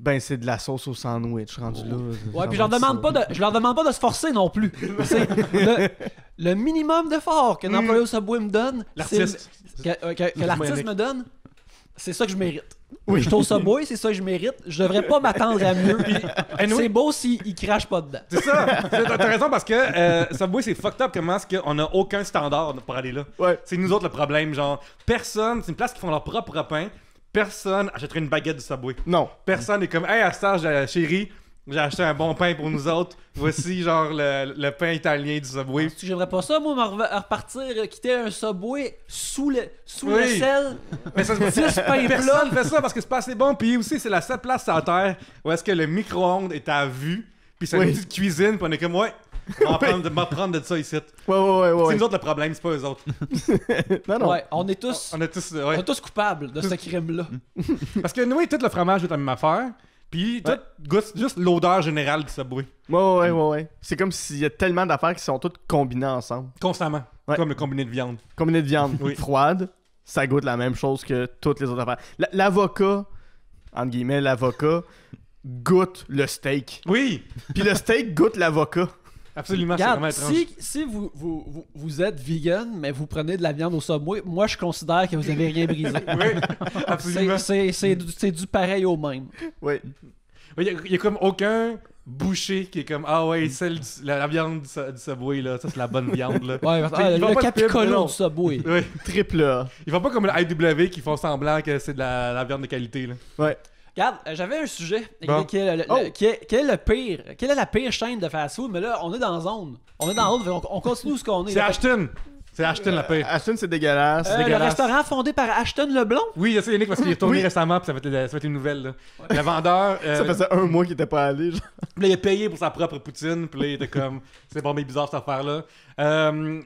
Ben, c'est de la sauce au sandwich rendu là. Ouais, puis je leur, demande pas de, je leur demande pas de se forcer non plus. le, minimum d'effort qu'un employé au Subway me donne. c'est que euh, l'artiste me donne, c'est ça que je mérite. Oui. Je trouve ça c'est ça que je mérite. Je devrais pas m'attendre à mieux. c'est beau s'il si crache pas dedans. C'est ça. T'as raison parce que euh, Subway, c'est fucked up comment est-ce qu'on a aucun standard pour aller là. C'est nous autres le problème. Genre, personne, c'est une place qui font leur propre pain. Personne achèterait une baguette de Subway. Non. Personne est comme, hey, à ça, chérie, j'ai acheté un bon pain pour nous autres. Voici, genre, le, pain italien du Subway. Ah, j'aimerais pas ça, moi, repartir, euh, quitter un Subway sous le, sous le sel. Mais ça, ce pain Personne fait ça parce que c'est pas assez bon. Puis aussi, c'est la seule place à Terre où est-ce que le micro-ondes est à vue. Puis ça oui. une cuisine. Puis on est comme, ouais, on va prendre, de, ça ici. Ouais, ouais, ouais. ouais c'est nous autres le problème, c'est pas eux autres. non, non. Ouais, on est tous, on, est tous, on est tous coupables de ce crime-là. parce que, nous, tout le fromage est la même affaire. Puis goûtes juste l'odeur générale de ce bruit. ouais, ouais, ouais. C'est comme s'il y a tellement d'affaires qui sont toutes combinées ensemble. Constamment. Comme le combiné de viande. Combiné de viande froide, ça goûte la même chose que toutes les autres affaires. L'avocat, entre guillemets, l'avocat, goûte le steak. Oui! Puis le steak goûte l'avocat. Absolument, c'est si, si vous, êtes vegan, mais vous prenez de la viande au Subway, moi je considère que vous avez rien brisé. oui, absolument. C'est, du, pareil au même. Oui. Il n'y a, comme aucun boucher qui est comme Ah ouais, mm. celle la, viande du, Subway, là, ça c'est la bonne viande. Là. Euh, le, le capicolo du Subway. oui. Triple A. Ils font pas comme le IW qui font semblant que c'est de la, viande de qualité. Là. Regarde, euh, j'avais un sujet qui, est le, pire. Quelle est la pire chaîne de fast-food? Mais là, on est dans zone. On est dans zone, on, continue ce qu'on est. C'est Ashton! C'est Ashton la pire. Euh, Ashton, c'est dégueulasse, euh, Le restaurant fondé par Ashton Leblanc. Oui, c'est sais, Yannick, parce qu'il est tourné récemment, puis ça va être, ça une nouvelle. Là. Le vendeur. ça faisait un mois qu'il était pas allé. là, il a payé pour sa propre poutine, puis là, il était comme, c'est pas mais bizarre cette affaire-là.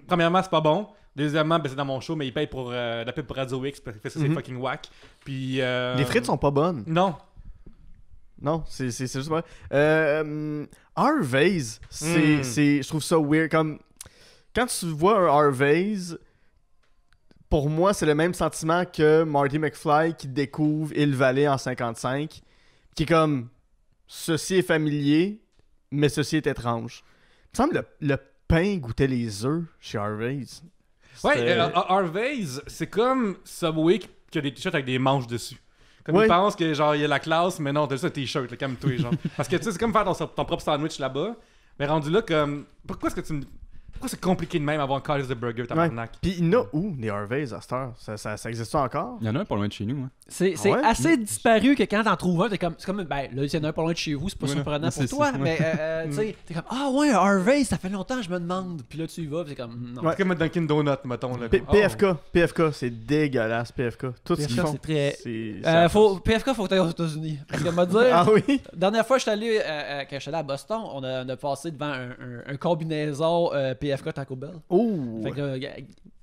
premièrement, c'est pas bon. Deuxièmement, ben, c'est dans mon show, mais il paye pour euh, la pub Radio X parce que ça, c'est mhm. fucking whack. Puis. Euh, les frites sont pas bonnes. Non. Non, c'est c'est- juste pas. Euh, Harvey's, c'est. Hmm. c'est- Je trouve ça weird. Comme. Quand tu vois un Harvey's, pour moi, c'est le même sentiment que Marty McFly qui découvre Il Valley en 55. Qui est comme. Ceci est familier, mais ceci est étrange. ça me semble le, le pain goûtait les œufs chez Harvey's. Ouais, euh, Harvey's, c'est comme Subway qui a des t-shirts avec des manches dessus. Comme ouais. ils pensent que genre y a la classe, mais non, t'as juste un t-shirt, comme toi, genre. Parce que tu sais, c'est comme faire ton, ton propre sandwich là-bas. Mais rendu là, comme. Pourquoi est-ce que tu me pourquoi c'est compliqué de même avoir encore de burger, tabarnak? Puis il y en a où, des Harveys à cette Ça, ça, ça existe encore? Il y en a un pas loin de chez nous. Hein. C'est ah assez disparu que quand t'en trouves un, t'es comme, comme, ben là, il y en a un pas loin de chez vous, c'est pas surprenant pour toi, mais euh, euh tu sais, t'es comme, ah ouais, Harvey, ça fait longtemps, je me demande. Puis là, tu y vas, c'est comme, non. Ouais. comme Dunkin' Donut, mettons. Là, PFK, PFK, c'est dégueulasse, PFK. Tout PFK, ce qu'ils font. Très... Euh, faut... PFK, faut que t'ailles aux États-Unis. dire, ah oui? Dernière fois, je suis allé, euh, quand je suis allé à Boston, on a, passé devant un, un combinaison PFK Taco Bell. Euh,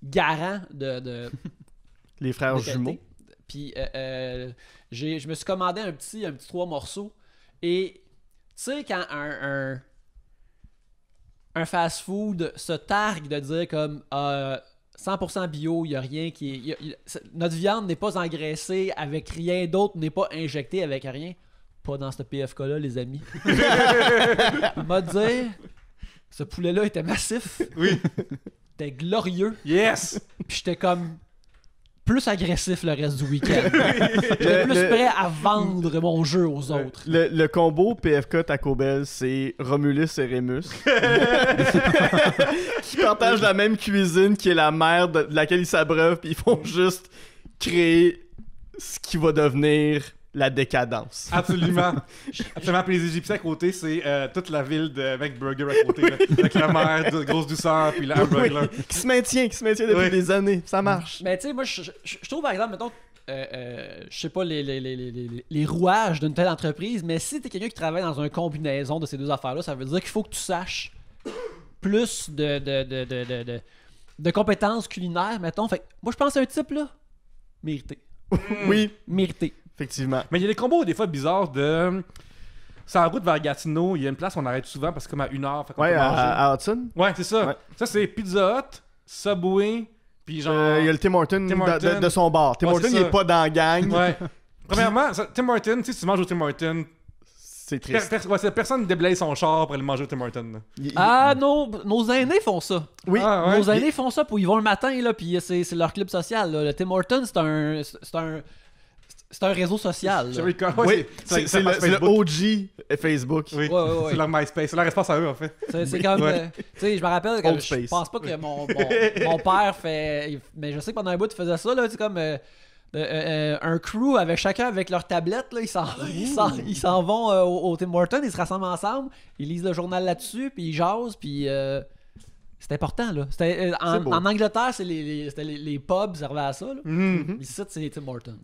garant de. Les frères jumeaux. Puis euh, euh, je me suis commandé un petit, un petit trois morceaux. Et tu sais, quand un, un, fast-food se targue de dire comme 100% bio, il n'y a rien qui notre viande n'est pas engraissée avec rien d'autre, n'est pas injectée avec rien. Pas dans ce PFK-là, les amis. M'a dit ce poulet-là était massif. Oui. T'es glorieux. Yes! Puis j'étais comme plus agressif le reste du week-end. j'étais plus prêt à vendre mon jeu aux autres. Le, combo PFK Taco Bell, c'est Romulus et Remus. qui partagent la même cuisine qui est la merde de laquelle ils s'abreuvent, puis ils font juste créer ce qui va devenir la décadence. Absolument. Absolument. les Égyptiens à côté, c'est euh, toute la ville de McBurger à côté. avec la mère de grosse douceur, puis la Qui se maintient, qui se maintient depuis des années. Ça marche. Mais tu sais, moi, je, trouve, par exemple, mettons, euh, euh je sais pas les, les, rouages d'une telle entreprise, mais si t'es quelqu'un qui travaille dans une combinaison de ces deux affaires-là, ça veut dire qu'il faut que tu saches plus de, de, de compétences culinaires, mettons. Fait moi, je pense à un type, là, mérité. oui. Mérité. Effectivement. Mais il y a des combos des fois bizarres de. C'est en route vers Gatineau, il y a une place où on arrête souvent parce que comme à une heure. Fait ouais, à, à Hudson. Ouais, c'est ça. Ça, c'est Pizza Hut, Subway, puis genre. Euh, il y a le Tim Horton, De, son bar. Tim Hortons, il est pas dans la gang. Ouais. Premièrement, Tim Horton, tu sais, si tu manges au Tim Horton, c'est triste. Personne ne personne déblaye son char pour aller manger au Tim Horton. Ah, nos, nos aînés font ça. Oui. Ah, nos aînés font ça, pour ils vont le matin, là, puis c'est leur club social. Là. Le Tim Horton, c'est un, c'est un, c'est un réseau social. c'est le, OG Facebook. C'est leur MySpace. C'est leur espace à eux, en fait. C'est comme. Euh, tu sais, je me rappelle quand je pense pas que mon, mon, père fait. Mais je sais que pendant un bout, il faisait ça, là. Tu comme. Euh, euh, un crew avec chacun avec leur tablette là, ils s'en ils s'en- vont au, Tim Hortons, ils se rassemblent ensemble, ils lisent le journal là-dessus, puis ils jasent, puis c'était c'est important là. en, Angleterre, c'est les, c'était les, pubs pubs servaient à ça. Là. Mm-hmm. Ici, c'est les Tim Hortons.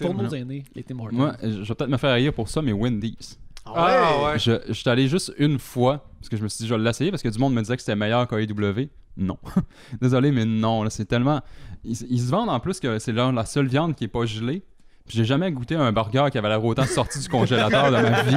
Pour nos aînés, les Tim Hortons. Moi, je vais peut-être me faire rire pour ça, mais Wendy's. Ah, ah ouais! Je, je allé juste une fois, parce que je me suis dit, je vais l'essayer, parce que du monde me disait que c'était meilleur qu'AEW. Non. Désolé, mais non, c'est tellement. Ils, se vendent en plus que c'est la seule viande qui est pas gelée. Puis j'ai jamais goûté un burger qui avait l'air autant sorti du congélateur de ma vie.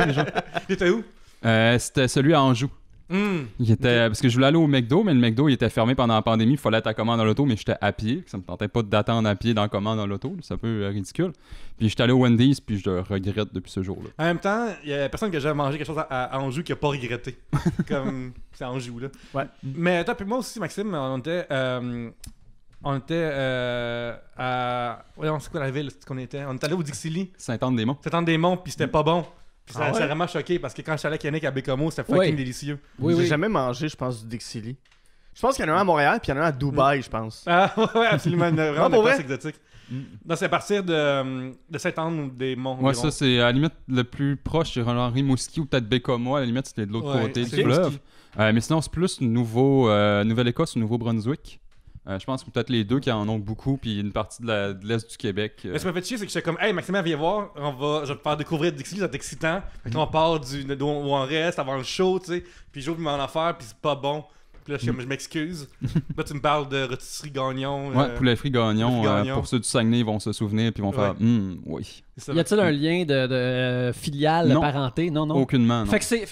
T'étais où? Euh, c'était celui à Anjou. Mm. Il était, Parce que je voulais aller au McDo, mais le McDo il était fermé pendant la pandémie. Il fallait être à commande dans l'auto, mais j'étais à pied. Ça me tentait pas d'attendre à pied dans la commande dans l'auto. C'est un peu euh, ridicule. Puis j'étais allé au Wendy's, puis je regrette depuis ce jour-là. En même temps, il y a personne que j'ai mangé quelque chose à, Anjou qui a pas regretté. Comme c'est Anjou, là. Ouais. Mais toi, puis moi aussi, Maxime, on était. Euh, on était euh, à. on quoi la ville qu'on était. On était allé au Dixili. Saint-Anne-des-Monts. Saint-Anne-des-Monts, puis c'était pas bon. Ah ça, vraiment choqué parce que quand je suis allé à Yannick à Bécomo, c'était fucking délicieux. Oui, J'ai jamais mangé, je pense, du Dixili. Je pense qu'il y en a un à Montréal, puis il y en a un à Dubaï, je pense. Ah ouais, absolument. Vraiment c'est des mm. c'est à partir de, euh, de Saint-Anne ou des monts. Ouais, ça, c'est à la limite le plus proche, c'est Henri rimouski ou peut-être Bécomo, à la limite, c'était de l'autre côté du fleuve. Euh, mais sinon, c'est plus nouveau, euh, Nouvelle-Écosse ou Nouveau-Brunswick. Euh, je pense que peut-être les deux qui en ont beaucoup, puis une partie de l'Est du Québec. Euh. Mais ce qui m'a fait chier, c'est que j'étais comme, hey, Maxime, viens voir, on va, je vais te faire découvrir Dixie, c'est excitant. Fait qu'on part du, où on reste avant le show, tu sais, puis j'ouvre mon affaire, puis c'est pas bon. Puis là, je, je m'excuse. là, tu me parles de rotisserie gagnon. Ouais, euh, poulet frit gagnon. pour ceux du Saguenay, ils vont se souvenir, puis ils vont faire, hum oui. Y a-t-il un lien de, filiale, parenté Non, non. Aucunement. Non. Fait que c'est.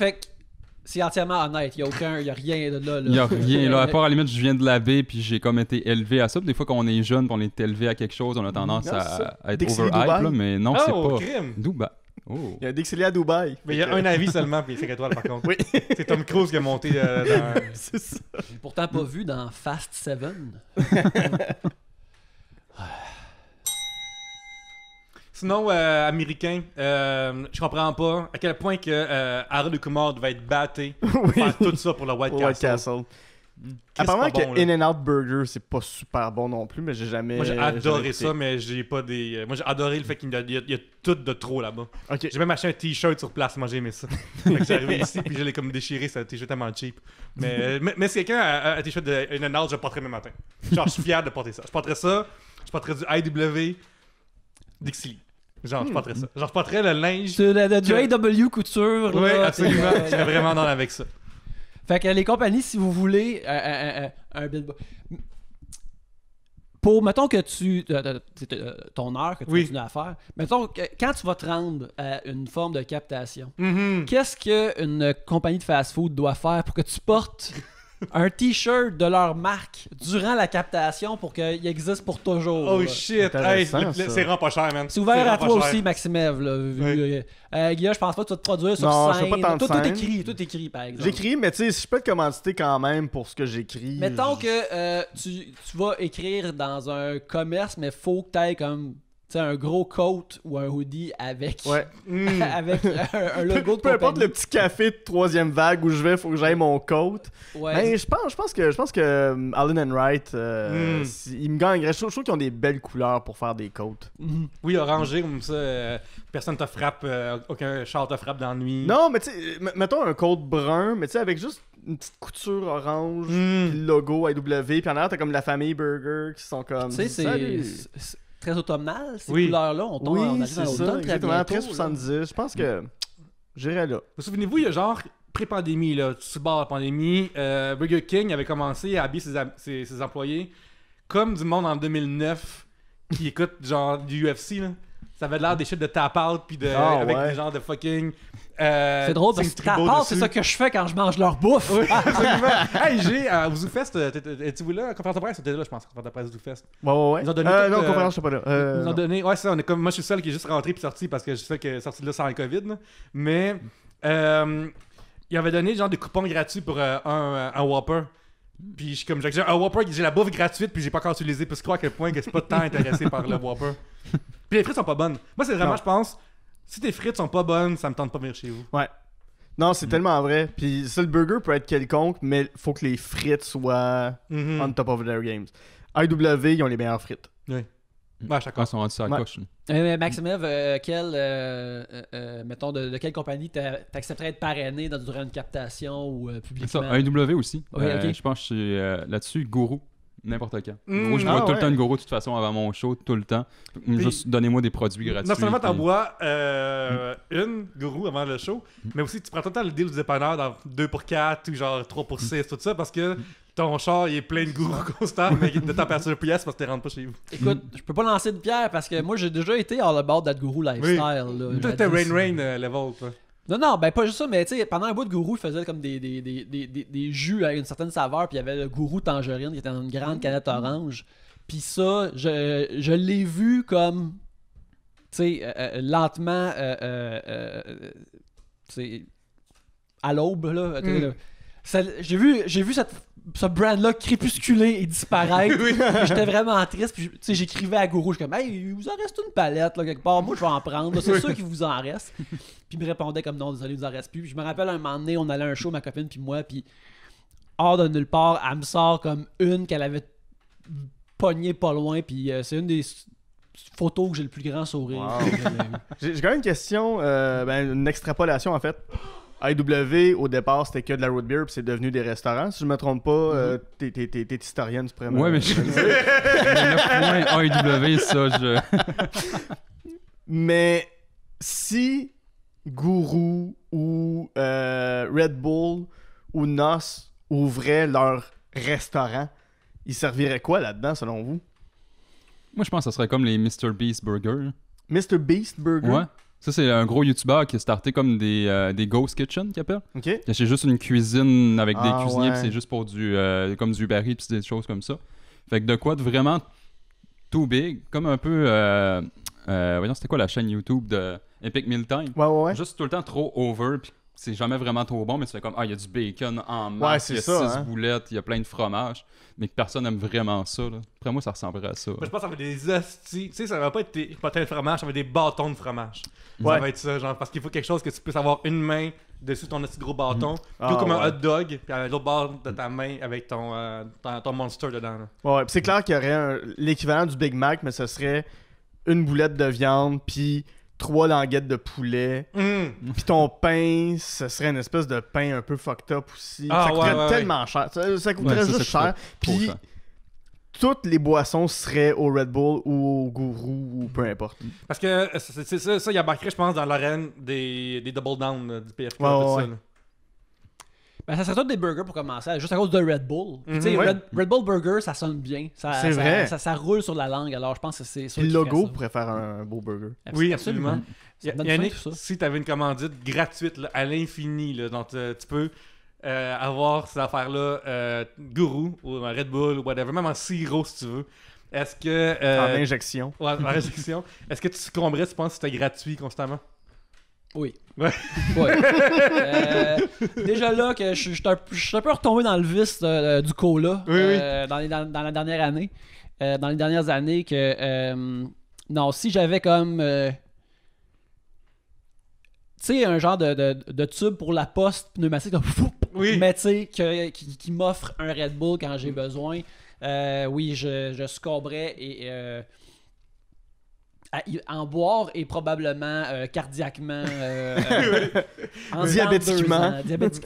C'est entièrement honnête. Il n'y a aucun, a rien de là. Il n'y a rien À part à la limite, je viens de l'abbé et puis j'ai comme été élevé à ça. Des fois, quand on est jeune, on est élevé à quelque chose, on a tendance à, être overhype, mais non, c'est oh, pas. Dubaï. Oh. Il y a à Dubaï. Mais il y a un avis seulement, puis c'est étoiles par contre. Oui. C'est Tom Cruise qui a monté euh, dans. c'est ça. J'ai pourtant pas vu dans Fast 7. non euh, américain, euh, je comprends pas à quel point que euh, Harold Kumar devait être batté pour faire tout ça pour le White Castle. Apparemment que In-N-Out Burger, c'est pas super bon non plus, mais j'ai jamais. Moi j'ai adoré ça, mais j'ai pas des. Euh, moi j'ai adoré le fait qu'il y, y, a tout de trop là-bas. J'ai même acheté un t-shirt sur place, moi j'ai aimé ça. J'arrivais arrivé ici, puis je l'ai comme déchiré, c'est un t-shirt tellement cheap. Mais, mais, si quelqu'un a, un t-shirt de In-N-Out, je le porterai demain matin. Genre, je suis fier de porter ça. Je porterai ça, je porterai du IW, Dixie Genre, je hmm. porterais ça. Genre, je porterais le linge. De la, JW Couture. Oui, absolument. Je serais vraiment dans avec ça. Fait que les compagnies, si vous voulez, euh, euh, euh, un Pour, mettons que tu. ton heure que tu as continues à faire, mettons que quand tu vas te rendre à une forme de captation, mm-hmm. qu'est-ce qu'une compagnie de fast-food doit faire pour que tu portes un t-shirt de leur marque durant la captation pour qu'il existe pour toujours. Oh shit, hey, c'est vraiment pas cher, man. C'est ouvert à toi aussi, Maximev. Là, euh, euh, je pense pas que tu vas te produire sur non, scène. Pas tant tout, tout, écrit, tout écrit, par exemple. J'écris, mais tu sais, je peux te commanditer quand même pour ce que j'écris. Mettons que euh, tu, tu vas écrire dans un commerce, mais faut que tu ailles comme sais, un gros coat ou un hoodie avec, hmm. avec un, logo de Peu importe le petit café de troisième vague où je vais, faut que j'aille mon coat. Ouais. je pense, je pense que je pense que euh, Allen and Wright, euh, hmm. ils me gagneraient. Je, trouve qu'ils ont des belles couleurs pour faire des coats. Mhm. Oui, orangé comme ça, personne euh, personne te frappe, aucun char te frappe dans Non, mais tu sais, mettons un coat brun, mais tu sais, avec juste une petite couture orange, hmm. le logo AW, puis en arrière, t'as comme la famille Burger qui sont comme. Tu sais, très automnal, ces couleurs-là. On tombe, arrive à l'automne très bientôt. je pense que j'irai là. Vous souvenez-vous, il y a genre pré-pandémie, là, sous pandémie, euh, Burger King avait commencé à habiller ses, ses, employés comme du monde en 2009 qui écoute genre du UFC, là. Ça avait l'air des shit de tap out puis de ah, avec des genres de fucking. Euh, c'est drôle parce que c'est ça que je fais quand je mange leur bouffe. Oui, hey, j'ai. vous euh, euh, là? Conférence de presse, là, je pense, conférence de presse Ouais, ouais, ouais. Ils ont donné Euh, conférence, je sais pas là. Ils ont donné. Ouais, ça, on est comme. Moi, je suis le seul qui est juste rentré puis sorti parce que je suis seul qui est sorti de là sans le COVID. Mais. Euh, ils avaient donné genre des coupons gratuits pour un, un Whopper. Puis je comme, j'ai un Whopper, j'ai la bouffe gratuite, puis j'ai pas encore utilisé. que je crois à quel point que c'est pas tant intéressé par le Whopper. Puis les frites sont pas bonnes. Moi, c'est vraiment, je pense, si tes frites sont pas bonnes, ça me tente pas venir chez vous. Ouais. Non, c'est mm. tellement vrai. Puis ça, le burger peut être quelconque, mais il faut que les frites soient mm-hmm. on top of their games. IW, ils ont les meilleures frites. Oui. Ouais, chacun ah, son rendu ça coche. Euh, Maximov, euh, quel, euh, euh, euh de, de, quelle compagnie t'accepterais de parrainer dans, durant une captation ou publiquement? Euh, c'est ça, aussi. Ouais, Je pense que là-dessus, Gourou n'importe quand. Moi, mm. je bois ah tout le temps une gourou. de toute façon avant mon show, tout le temps. Mm, juste donnez-moi des produits gratuits. Non seulement t'en bois euh, une gourou avant le show, mm. mais aussi tu prends tout le temps le deal du dépanneur dans 2 pour 4 ou genre 3 pour 6, tout ça, parce que ton char il est plein de gourou constant, mais de température pièce parce que tu rentres pas chez vous. Écoute, je peux pas lancer de pierre parce que moi j'ai déjà été hors le bord gourou Lifestyle. Oui. t'es Rain Rain euh, level, toi. Non, non, ben pas juste ça, mais tu sais, pendant un bout de gourou, il faisait comme des, des, jus à une certaine saveur, puis il y avait le gourou tangerine qui était dans une grande mm. canette mm. orange. Puis ça, je, je l'ai vu comme, tu sais, euh, euh, lentement, euh, euh tu à l'aube, là. Mm. j'ai J'ai vu cette ce brand-là crépusculé et disparaît. J'étais vraiment triste. j'écrivais à Gourou, je comme, hey, il vous en reste une palette, quelque part. Moi, je vais en prendre. C'est sûr qu'il vous en reste. Puis, me répondait comme, non, désolé, il vous en reste plus. je me rappelle un moment donné, on allait à un show, ma copine, puis moi, puis hors de nulle part, elle me sort comme une qu'elle avait pognée pas loin. Puis, euh, c'est une des photos où j'ai le plus grand sourire. j'ai quand même une question, euh, ben, une extrapolation, en fait. IW, au départ, c'était que de la root beer, puis c'est devenu des restaurants. Si je me trompe pas, euh, mhm. tu es t'es, historienne, mais ça, je. Mais si Guru ou euh, Red Bull ou Nos ouvraient leur restaurant, ils serviraient quoi là-dedans, selon vous? Moi, je pense que ça serait comme les Mr. Beast Burger. Mr. Beast Burger? Ouais. Ça, c'est un gros youtubeur qui a starté comme des, euh, des Ghost Kitchen, qu'il appelle. OK. C'est juste une cuisine avec des ah, cuisiniers, pis c'est juste pour du, euh, comme du berry puis des choses comme ça. Fait que de quoi de vraiment too big, comme un peu. Euh, voyons, c'était quoi la chaîne YouTube de Epic Mealtime? Ouais, ouais, ouais. Juste tout le temps trop over, c'est jamais vraiment trop bon, mais c'est comme, ah, il y a du bacon en masse, il y a ça, hein. boulettes, il y a plein de fromage, mais que personne n'aime vraiment ça. Là. Après moi, ça ressemblerait à ça. je pense que ça fait des hosties. Tu sais, ça va pas être des potins de fromage, ça va être des bâtons de fromage. Ouais. Ça va être ça, genre, parce qu'il faut quelque chose que tu puisses avoir une main dessus ton petit gros bâton, tout mm. ah, comme un hot dog, puis à l'autre bord de ta main avec ton, euh, ton, monster dedans. Ouais, Ouais, c'est clair qu'il y aurait l'équivalent du Big Mac, mais ce serait une boulette de viande, puis trois languettes de poulet, pis mm. puis ton pain, ce serait une espèce de pain un peu fucked up aussi. Ah, ça coûterait tellement cher. Ça, coûterait juste cher. Puis toutes les boissons seraient au Red Bull ou au Gourou ou peu mm. importe. Parce que euh, c'est ça, ça, a marqué, je pense, dans l'arène des, des Double Down du PFK. Ouais, ouais, ouais. Ben, ça serait tout des burgers pour commencer, juste à cause de Red Bull. Mhm, Red, Bull Burger, ça sonne bien. Ça, ça, roule sur la langue, alors je pense que c'est Le logo pourrait faire un, beau burger. Oui, absolument. Yannick, si tu avais une commandite gratuite à l'infini, donc euh, tu peux euh, avoir cette affaire là euh, Guru ou euh, Red Bull ou whatever, même en sirop si tu veux. Est-ce que. en injection. en injection. Est-ce que tu succomberais, tu penses, si c'était gratuit constamment? Oui. Euh, déjà là, que je suis un, peu retombé dans le vice euh, euh, du cola Dans, les, dans, la dernière année. dans les dernières années, que non, si j'avais comme. tu sais, un genre de, tube pour la poste pneumatique, comme, mais tu sais, qui, m'offre un Red Bull quand j'ai mm. besoin. oui, je, je et en boire et probablement euh, cardiaquement. Euh, euh, diabétiquement.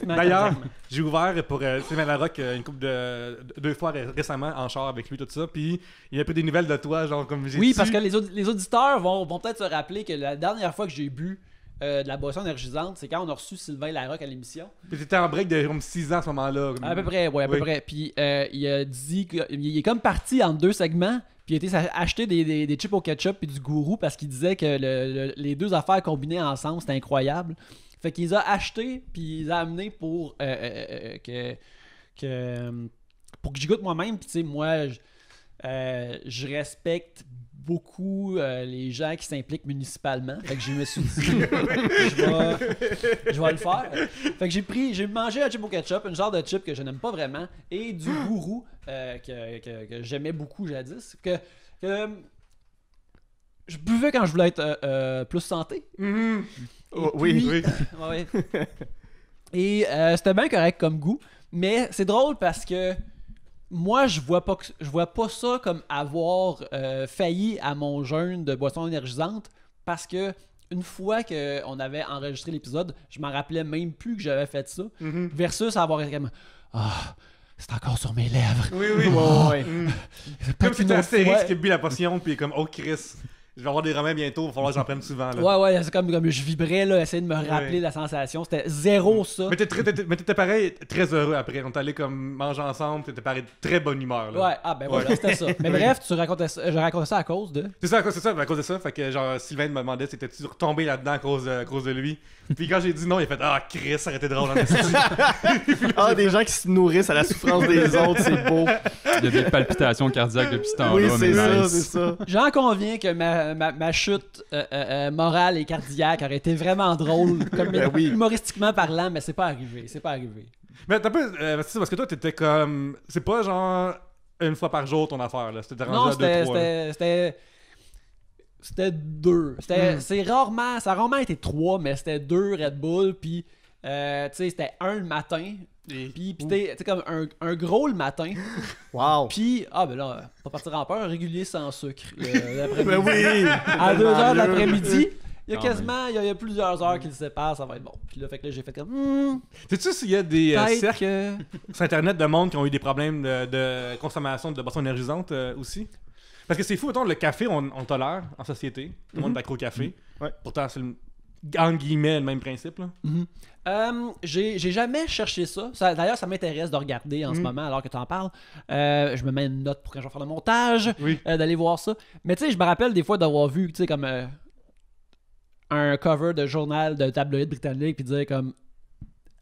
D'ailleurs, j'ai ouvert pour Sylvain Larocque une coupe de deux fois récemment en char avec lui, tout ça. Puis il a pris des nouvelles de toi, genre comme j'ai Oui, parce que les, auditeurs vont, peut-être se rappeler que la dernière fois que j'ai bu. de la boisson énergisante, c'est quand on a reçu Sylvain Larocque à l'émission. Puis en break de 6 ans à ce moment-là. À peu près, ouais, à peu près. Puis il a dit qu'il est comme parti en deux segments, il était des, chips au ketchup et du gourou parce qu'il disait que les deux affaires combinées ensemble, c'était incroyable. Fait qu'il les a achetés, puis il les a amenés pour euh, euh, euh, que, que, pour que j'y goûte moi-même. tu sais, moi, je, je respecte beaucoup euh, les gens qui s'impliquent municipalement. Fait que je me suis dit, je, vais, le faire. Fait que j'ai pris, j'ai mangé un chip au ketchup, un genre de chip que je n'aime pas vraiment, et du ah! gourou euh, que, j'aimais beaucoup jadis. Que, je buvais quand je voulais être euh, plus santé. Mm-hmm. Oh, oui, oui. Et c'était bien correct comme goût, mais c'est drôle parce que moi, je vois pas je vois pas ça comme avoir euh, failli à mon jeûne de boisson énergisante parce que une fois qu'on avait enregistré l'épisode, je m'en rappelais même plus que j'avais fait ça. Mhm. Versus avoir été comme Ah, c'est encore sur mes lèvres. Oui, oui. Ah, comme si la comme Oh Chris je vais avoir des remèdes bientôt, il va falloir que j'en prenne souvent. Là. Ouais, ouais, c'est comme, comme je vibrais, là, essayer de me rappeler la sensation. C'était zéro mm. ça. Mais t'étais pareil, très heureux après. On t'allait comme manger ensemble, t'étais pareil, très bonne humeur. Là. Ouais, ah ben voilà, c'était ça. Mais bref, tu racontais ça, je racontais ça à cause de. C'est ça, à cause de ça, à cause de ça. Fait que genre, Sylvain me demandait si t'étais retombé là-dedans à cause, de, à cause de lui. Puis quand j'ai dit non, il a fait Ah, Chris, arrêtez de drôle en hein, Ah, des gens qui se nourrissent à la souffrance des autres, c'est beau. Il y a des palpitations cardiaques depuis ce temps-là. Oui, c'est ça, c'est ça. J'en conviens que ma euh, ma, chute euh, euh, morale et cardiaque aurait été vraiment drôle, comme ben humoristiquement parlant, mais c'est pas arrivé. C'est pas arrivé. Mais t'as pas. parce que toi, t'étais comme. C'est pas genre une fois par jour ton affaire, là. C'était Non, c'était. C'était deux. C'était, hmm. c'est rarement, ça a rarement été trois, mais c'était deux Red Bull, puis euh, tu sais, c'était un le matin. Puis, t'es comme un, un, gros le matin. Wow. Puis, ah ben là, pas partir en peur, régulier sans sucre. Ben oui! À 2h de l'après-midi. Il y a quasiment, il y, a, plusieurs heures qu'il se passe ça va être bon. Puis là, fait que là, j'ai fait comme. Mmh. Sais-tu s'il y a des euh, cercles sur Internet de monde qui ont eu des problèmes de, consommation de boissons énergisantes euh, aussi Parce que c'est fou, autant le café, on, tolère en société. Tout le monde mm-hmm. va au café. Mm-hmm. Pourtant, c'est le en guillemets, le même principe. Mhm. Euh, j'ai, jamais cherché ça. d'ailleurs, ça m'intéresse de regarder en ce mhm. moment, alors que tu en parles. Euh, je me mets une note pour quand je vais faire le montage, euh, d'aller voir ça. Mais tu sais, je me rappelle des fois d'avoir vu, tu comme un cover de journal de tabloïd britannique, puis dire comme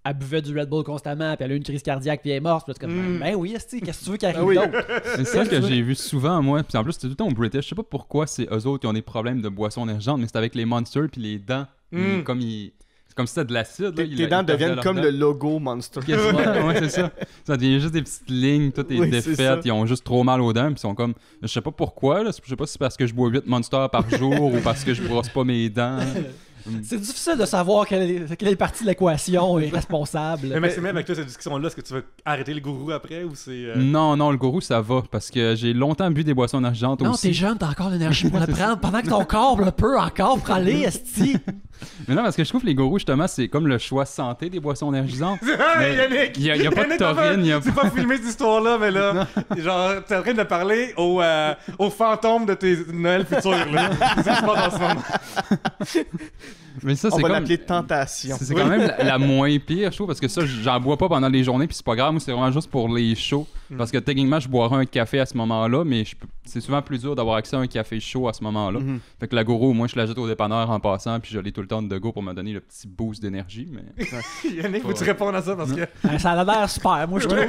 elle buvait du Red Bull constamment, puis elle a eu une crise cardiaque, puis elle est morte. Puis comme, mm. ben oui, qu'est-ce que tu veux qu'elle ben arrive d'autre? C'est ça que, j'ai vu souvent, moi. Puis en plus, c'était tout le temps au British. Je sais pas pourquoi c'est eux autres qui ont des problèmes de boissons énergentes, mais c'est avec les monsters, puis les dents. Mm. Comme ils comme si c'était de l'acide. Tes, dents deviennent comme le logo Monster. ouais, c'est ça. Ça devient juste des petites lignes, toutes les défaites. Ils ont juste trop mal aux dents. Puis ils sont comme, je sais pas pourquoi. Je je sais pas si c'est parce que je bois 8 Monsters par jour ou parce que je brosse pas mes dents. Mm. C'est difficile de savoir quelle, quelle partie de l'équation est responsable. Mais c'est même avec toi, cette discussion-là, est-ce que tu veux arrêter le gourou après ou c'est. Euh, non, non, le gourou, ça va parce que j'ai longtemps bu des boissons énergisantes aussi. Non, t'es jeune, t'as encore l'énergie pour la prendre pendant que ton corps le peut encore pour aller, esti. Mais non, parce que je trouve que les gourous, justement, c'est comme le choix santé des boissons énergisantes. mais Yannick! Il n'y a, a pas de taurine. y a C'est pas filmé cette histoire-là, mais là, genre, t'es en train de parler aux fantômes euh, au fantôme de tes Noël futurs, là. C'est ce qui se passe en ce moment. Mais ça, c'est On va l'appeler tentation. C'est quand même la, moins pire, je trouve, parce que ça, j'en bois pas pendant les journées, puis c'est pas grave. Moi, c'est vraiment juste pour les shows. Hmm. Parce que techniquement, je boirais un café à ce moment-là, mais c'est souvent plus dur d'avoir accès à un café chaud à ce moment-là. Hmm. Fait que la gourou, moi, je la jette au dépanneur en passant, puis je l'ai tout le temps de go pour me donner le petit boost d'énergie. Mais... Yannick, faut tu répondre à ça parce que. Euh, ça a l'air super, moi, je trouve.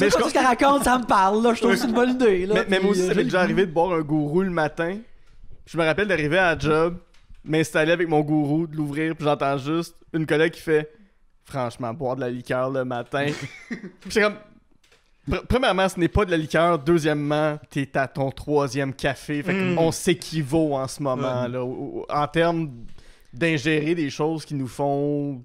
mais je... ce qu'elle raconte, ça me parle, là. Je trouve que c'est une bonne idée, Mais, moi aussi, ça euh, déjà arrivé de boire un gourou le matin. Je me rappelle d'arriver à la job, m'installer avec mon gourou, de l'ouvrir, puis j'entends juste une collègue qui fait Franchement, boire de la liqueur le matin. c'est comme. premièrement, ce n'est pas de la liqueur. Deuxièmement, t'es à ton troisième café. Fait mm. on s'équivaut en ce moment. Là, en termes d'ingérer des choses qui nous font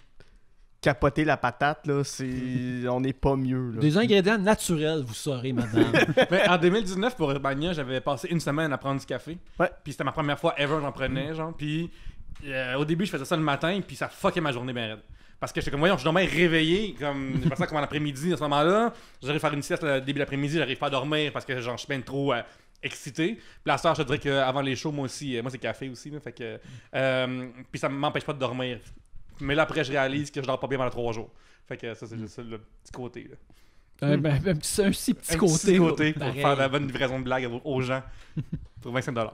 capoter la patate, là, c'est... on n'est pas mieux. Des ingrédients naturels, vous saurez, madame. Mais en 2019, pour Urbania, j'avais passé une semaine à prendre du café. Ouais. Puis c'était ma première fois ever, j'en prenais, mm. genre. Puis euh, au début, je faisais ça le matin, puis ça fuckait ma journée merde. Parce que j'étais comme, voyons, je suis dormais réveillé, comme, je comme après-midi à ce moment-là. J'arrive à faire une sieste le début de l'après-midi, j'arrive pas à dormir parce que genre, je suis bien trop euh, excité. Puis la soirée, je te dirais qu'avant les shows, moi aussi, euh, moi c'est café aussi, là, fait que. puis ça m'empêche pas de dormir. Mais là, après, je réalise que je dors pas bien pendant trois jours. Fait que ça, c'est hmm. le petit côté. Là. un, hmm. ben, petit, un, un petit côté. pour faire la bonne livraison de blague aux gens pour 25$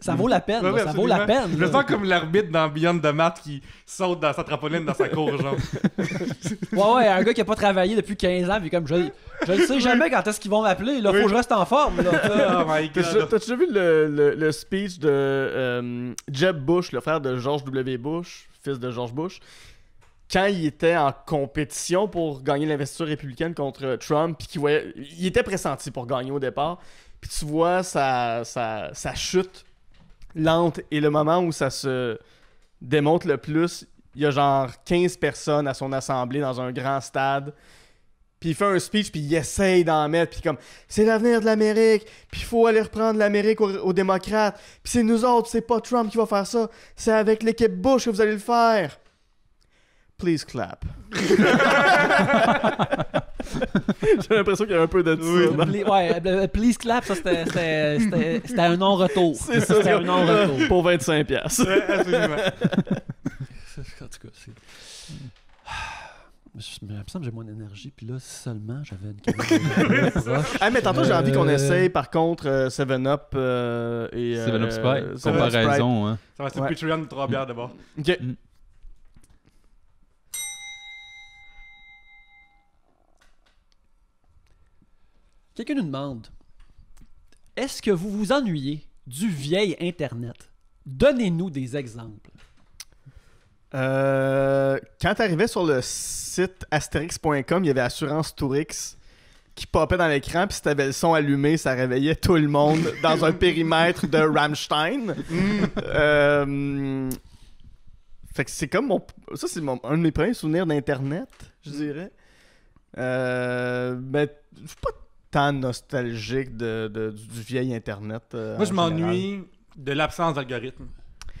ça, vaut la peine. ça vaut la peine. Je le sens comme l'arbitre dans Beyond de Mat qui saute dans sa trampoline dans sa cour, genre. ouais, ouais, un gars qui a pas travaillé depuis 15 ans, puis comme je, je ne sais jamais quand est-ce qu'ils vont m'appeler. Il faut que je reste en forme. Là. oh my god. T'as tu vu le, speech de euh, Jeb Bush, le frère de George W. Bush, fils de George Bush? quand il était en compétition pour gagner l'investiture républicaine contre Trump, puis il était pressenti pour gagner au départ, puis tu vois sa, chute lente et le moment où ça se démontre le plus, il y a genre 15 personnes à son assemblée dans un grand stade. Puis il fait un speech, puis il essaye d'en mettre, puis comme c'est l'avenir de l'Amérique, puis il faut aller reprendre l'Amérique aux, aux démocrates, puis c'est nous autres, c'est pas Trump qui va faire ça, c'est avec l'équipe Bush que vous allez le faire. Please clap. J'ai l'impression qu'il y a un peu de ça. Oui. Ouais, euh, euh, please clap, ça c'était un non-retour. C'est ça. C'était un non-retour. Pour 25$. pièces. absolument. en tout cas, c'est. Je me semble que j'ai moins d'énergie, puis là seulement j'avais une caméra Ah, mais tantôt j'ai envie qu'on euh, essaye par contre 7-Up et. 7-Up euh, Spy, comparaison. Hein. Ça va être ouais. Patreon de 3 bières d'abord. Ok. Mm. Quelqu'un nous demande Est-ce que vous vous ennuyez du vieil Internet Donnez-nous des exemples. Euh, quand t'arrivais sur le site asterix.com, il y avait Assurance Tourix qui popait dans l'écran, puis si t'avais le son allumé, ça réveillait tout le monde dans un périmètre de Rammstein. Mm. Euh, fait c'est comme Ça, c'est un de mes premiers souvenirs d'Internet, je dirais. Euh, mais ben, pas tant nostalgique de, du, vieil Internet. Euh, Moi, je m'ennuie de l'absence d'algorithme.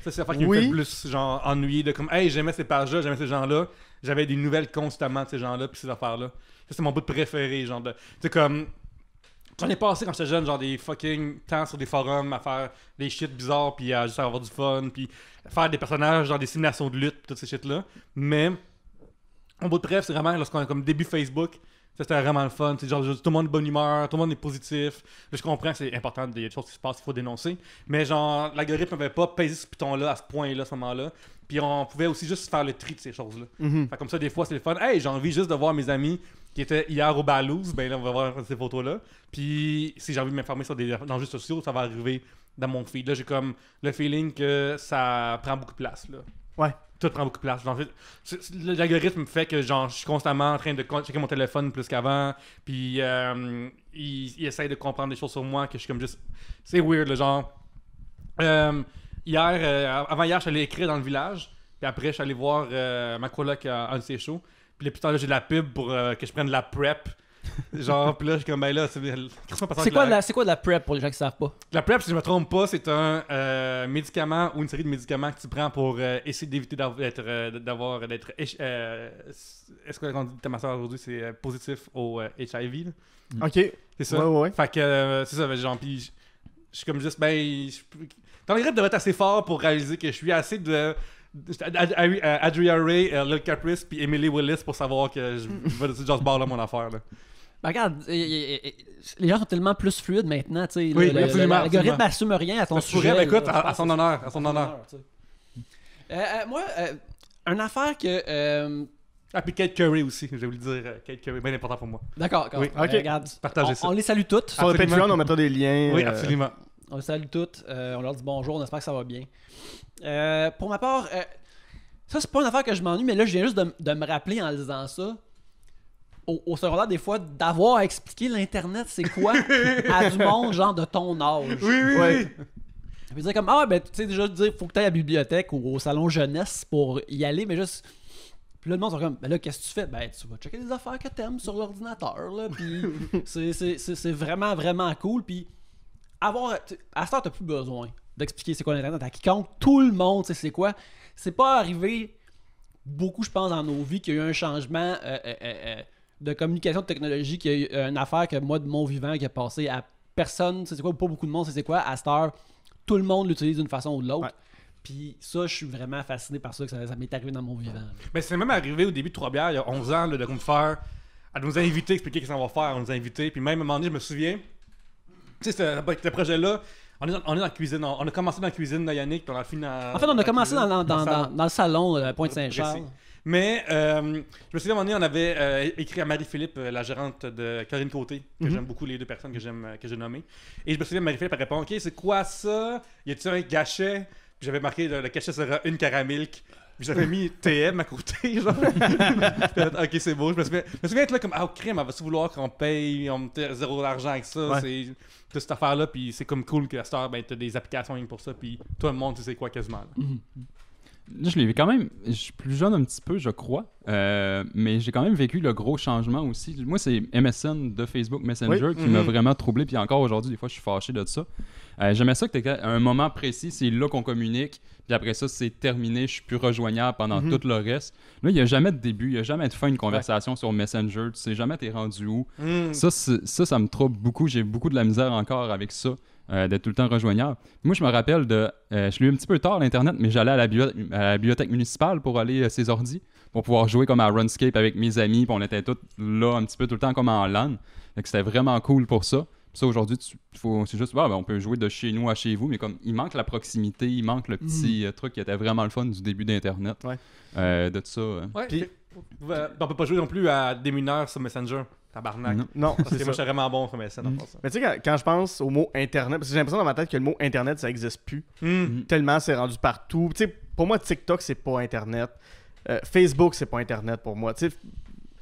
Ça, c'est l'affaire qui fait plus genre, ennuyé de comme, hey, j'aimais ces pages-là, j'aimais ces gens-là. J'avais des nouvelles constamment de ces gens-là, puis ces affaires-là. Ça, c'est mon bout préféré. Genre, de... tu comme, j'en ai passé quand j'étais jeune, genre des fucking temps sur des forums à faire des shit bizarres, puis à juste avoir du fun, puis faire des personnages, genre des simulations de lutte, toutes ces shit-là. Mais, mon bout de préf, c'est vraiment lorsqu'on est comme début Facebook, c'était vraiment le fun. Genre, tout le monde est bonne humeur, tout le monde est positif. je comprends que c'est important, il y a des choses qui se passent il faut dénoncer. Mais genre, l'algorithme n'avait pas pesé ce piton-là à ce point-là, à ce moment-là. Puis on pouvait aussi juste faire le tri de ces choses-là. Mhm. Comme ça, des fois, c'est le fun. Hey, j'ai envie juste de voir mes amis qui étaient hier au Balouz. Ben là, on va voir ces photos-là. Puis si j'ai envie de m'informer sur des enjeux sociaux, ça va arriver dans mon feed. Là, j'ai comme le feeling que ça prend beaucoup de place. Là. Ouais. Tout prend beaucoup de place. l'algorithme fait que genre, je suis constamment en train de checker mon téléphone plus qu'avant. Puis euh, il, de comprendre des choses sur moi que je suis comme juste. C'est weird, le genre. Euh, hier, euh, avant hier, je suis allé écrire dans le village. Puis après, je suis allé voir ma coloc à un de Puis là, putain, là, j'ai de la pub pour que je prenne de la prep Genre, puis là, je suis comme, ben là, c'est quoi, la... c'est quoi de la PrEP pour les gens qui savent pas La PrEP, si je me trompe pas, c'est un euh, médicament ou une série de médicaments que tu prends pour euh, essayer d'éviter d'être. Euh, d'avoir d'être Est-ce que dit ta masseur aujourd'hui, c'est positif au HIV mm. Ok. C'est ça. Ouais, ouais. Fait que, c'est ça, ben, genre, puis je suis comme juste, ben. Je... le devrait être assez fort pour réaliser que je suis assez de. Adria Ray, Lil Caprice, puis Emily Willis pour savoir que je vais juste barre là mon affaire. Là. Ben, regarde, les gens sont tellement plus fluides maintenant, tu sais. Oui, L'algorithme assume rien à ton sujet. écoute, à, son honneur, à son honneur. Euh, euh, moi, euh, une affaire que... Ah, puis Kate Curry aussi, j'ai le dire. Kate Curry, bien important pour moi. D'accord, d'accord. Oui, regarde, Partagez on, ça. on les salue toutes. Sur le Patreon, on mettra des liens. Oui, absolument. On les salue toutes. on leur dit bonjour, on espère que ça va bien. pour ma part, ça, c'est pas une affaire que je m'ennuie, mais là, je viens juste de, de me rappeler en lisant ça au, au secondaire, des fois, d'avoir à expliquer l'Internet, c'est quoi à du monde, genre de ton âge. Oui, oui, ouais. oui. dire comme, ah, ben, tu sais, déjà, dire, faut que tu à la bibliothèque ou au salon jeunesse pour y aller, mais juste. Puis là, le monde sont comme, ben là, qu'est-ce que tu fais? Ben, tu vas checker des affaires que t'aimes sur l'ordinateur, là. Puis c'est vraiment, vraiment cool. Puis avoir. À ce tu t'as plus besoin d'expliquer c'est quoi l'Internet à quiconque. Tout le monde sais, c'est quoi. C'est pas arrivé beaucoup, je pense, dans nos vies qu'il y a eu un changement. Euh, euh, euh, de communication de technologie qui est une affaire que moi de mon vivant qui a passé à personne, c'est quoi, pas beaucoup de monde, c'est quoi, à cette heure, tout le monde l'utilise d'une façon ou de l'autre. Puis ça, je suis vraiment fasciné par ça, que ça, m'est arrivé dans mon vivant. Mais c'est même arrivé au début de Trois-Bières, il y a 11 ans, le de faire. Elle nous inviter, expliquer qu'est-ce qu'on va faire, à nous inviter, Puis même à un moment donné, je me souviens, tu sais, ce, projet-là, on est, dans, la cuisine, on, a commencé dans la cuisine de Yannick, puis on a fini dans, En fait, on a commencé dans, le salon, de euh, Pointe-Saint-Charles. Mais euh, je me souviens, un moment on avait euh, écrit à Marie-Philippe, euh, la gérante de Corinne Côté, que mhm. j'aime beaucoup, les deux personnes que j'ai nommées. Et je me souviens, Marie-Philippe a répondu « Ok, c'est quoi ça Y a il un Puis J'avais marqué le, cachet sera une caramilk. J'avais mis TM à côté, genre. ok, c'est beau. Je me souviens, je me souviens être là comme, ah, oh, crime, elle va se vouloir qu'on paye, on me zéro d'argent avec ça. C'est toute cette affaire-là. Puis c'est comme cool que la star, ben, t'as des applications pour ça. Puis tout le monde, tu sais quoi, quasiment. Mhm. Là, je l'ai quand même. Je suis plus jeune un petit peu, je crois. Euh, mais j'ai quand même vécu le gros changement aussi. Moi, c'est MSN de Facebook Messenger qui m'a mhm. vraiment troublé. Puis encore aujourd'hui, des fois, je suis fâché de ça. Euh, j'aimais ça que tu à un moment précis, c'est là qu'on communique. Puis après ça, c'est terminé. Je suis plus rejoignable pendant mhm. tout le reste. Là, il n'y a jamais de début. Il n'y a jamais de fin une conversation sur Messenger. Tu sais jamais t'es rendu où. Hmm. Ça, ça, ça me trouble beaucoup. J'ai beaucoup de la misère encore avec ça. Euh, d'être tout le temps rejoignable. Moi, je me rappelle de. Euh, je suis un petit peu tard l'Internet, mais j'allais à, la bibliothèque municipale pour aller à euh, ses ordi, pour pouvoir jouer comme à Runscape avec mes amis, puis on était tous là un petit peu tout le temps comme en LAN. c'était vraiment cool pour ça. Ça, aujourd'hui, c'est juste, ah, ben, on peut jouer de chez nous à chez vous, mais comme il manque la proximité, il manque le petit mhm. truc qui était vraiment le fun du début d'Internet. Ouais. de ça. Hein. on peut pas jouer non plus à des sur Messenger. Tabarnak. Non, non parce moi, je vraiment bon mm. en ça. Mais tu sais, quand, je pense au mot Internet, parce que j'ai l'impression dans ma tête que le mot Internet, ça n'existe plus. Mm. Mm. Tellement c'est rendu partout. Tu sais, pour moi, TikTok, c'est pas Internet. Euh, Facebook, c'est pas Internet pour moi. Tu sais,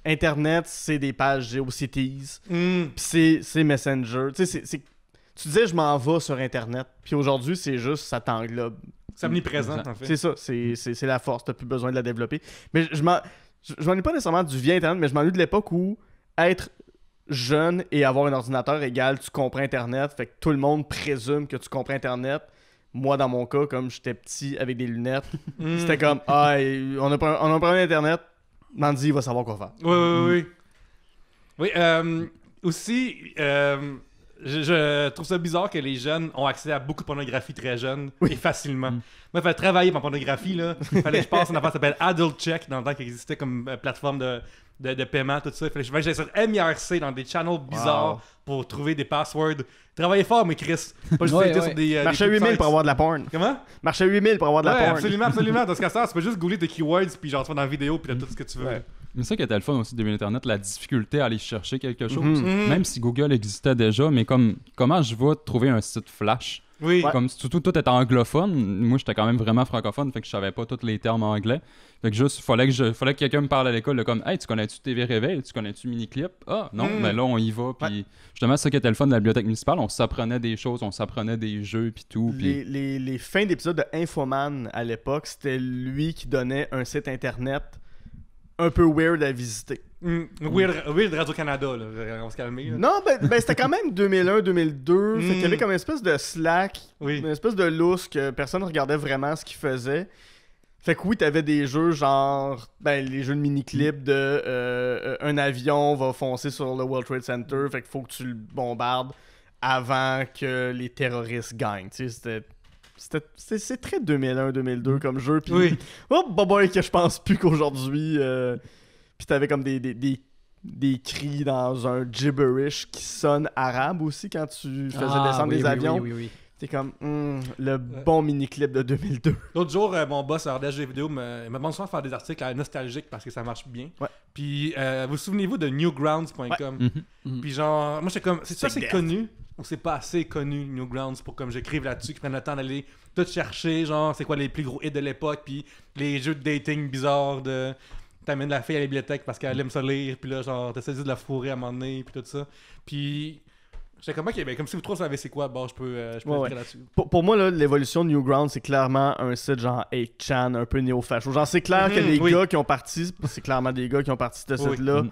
Internet, c'est des pages GeoCities. Puis c'est Messenger. Tu sais, Tu disais, je m'en vais sur Internet. Puis aujourd'hui, c'est juste, ça t'englobe. C'est présent, en fait. C'est ça, c'est la force. T'as plus besoin de la développer. Mais je m'en. Je, pas nécessairement du vieil Internet, mais je m'ennuie de l'époque où être jeune et avoir un ordinateur égal, tu comprends Internet. Fait que tout le monde présume que tu comprends Internet. Moi, dans mon cas, comme j'étais petit avec des lunettes, mm. c'était comme ah, on a, on un problème Internet, Mandy il va savoir quoi faire. Oui, oui, oui. Oui, mm. euh, aussi, euh, je, trouve ça bizarre que les jeunes ont accès à beaucoup de pornographie très jeune et facilement. Mm. Moi, il fallait travailler pour la pornographie. Là. Il fallait que je passe une affaire qui s'appelle Adult Check dans le temps qui existait comme euh, plateforme de, de, de, paiement, tout ça. Il fallait que j'aille sur MIRC dans des channels bizarres pour trouver des passwords. Travaillez fort, mais Chris. Pas juste sur des. 8000 euh, pour avoir de la porn. Comment Marcher 8000 pour avoir de la porn. Absolument, absolument. dans ce cas-là, tu peux juste googler tes keywords, puis genre, tu dans la vidéo, puis as tout ce que tu veux. Mais ça qui était le fun aussi de l'Internet, la difficulté à aller chercher quelque mhm. chose. Mhm. Même si Google existait déjà, mais comme comment je vais trouver un site Flash oui. Comme surtout tout est anglophone, moi j'étais quand même vraiment francophone, fait que je savais pas tous les termes anglais. Fait que juste fallait que je fallait que quelqu'un me parle à l'école comme "Hey, tu connais-tu TV Réveil Tu connais-tu Miniclip Ah, non, mhm. mais là on y va puis justement ça qui était le fun de la bibliothèque municipale, on s'apprenait des choses, on s'apprenait des jeux puis tout les, les fins d'épisode de Infoman à l'époque, c'était lui qui donnait un site internet un peu weird à visiter. Mm, weird, Radio-Canada, là. On va se calmer. Non, ben, ben, c'était quand même 2001, 2002. Mmh. y avait comme une espèce de slack, une espèce de lousse que personne ne regardait vraiment ce qu'il faisait. Fait que oui, t'avais des jeux genre, ben, les jeux de mini-clips de euh, un avion va foncer sur le World Trade Center, fait qu'il faut que tu le bombardes avant que les terroristes gagnent. Tu sais, c'était c'est très 2001-2002 mm. comme jeu. Puis, oui. oh, bah, bah, que je pense plus qu'aujourd'hui. Euh, puis t'avais comme des, des, cris dans un gibberish qui sonne arabe aussi quand tu faisais ah, descendre des avions. Oui, oui, T'es comme, hmm, le bon mini-clip de 2002. L'autre jour, euh, mon boss à des vidéos, vidéo me, m'a demandé souvent de faire des articles nostalgiques parce que ça marche bien. Puis, euh, vous souvenez-vous de newgrounds.com? Mm-hmm. Mm-hmm. Puis genre, moi j'étais comme, c'est ça c'est connu c'est pas assez connu Newgrounds pour comme j'écrive là-dessus, qui prennent le temps d'aller tout chercher, genre c'est quoi les plus gros hits de l'époque, puis les jeux de dating bizarres de t'amènes la fille à la bibliothèque parce qu'elle aime se lire, puis là genre t'essaies de la fourrer à un moment donné, puis tout ça. Puis J'étais comme, ok, ben, comme si vous trois savez c'est quoi, bon, je peux, euh, écrire je là-dessus. Pour, moi, l'évolution de Newgrounds, c'est clairement un site genre 8chan, un peu néo-facho. Genre, c'est clair que mhm, les gars qui ont parti, c'est clairement des gars qui ont parti de ce site-là. Mhm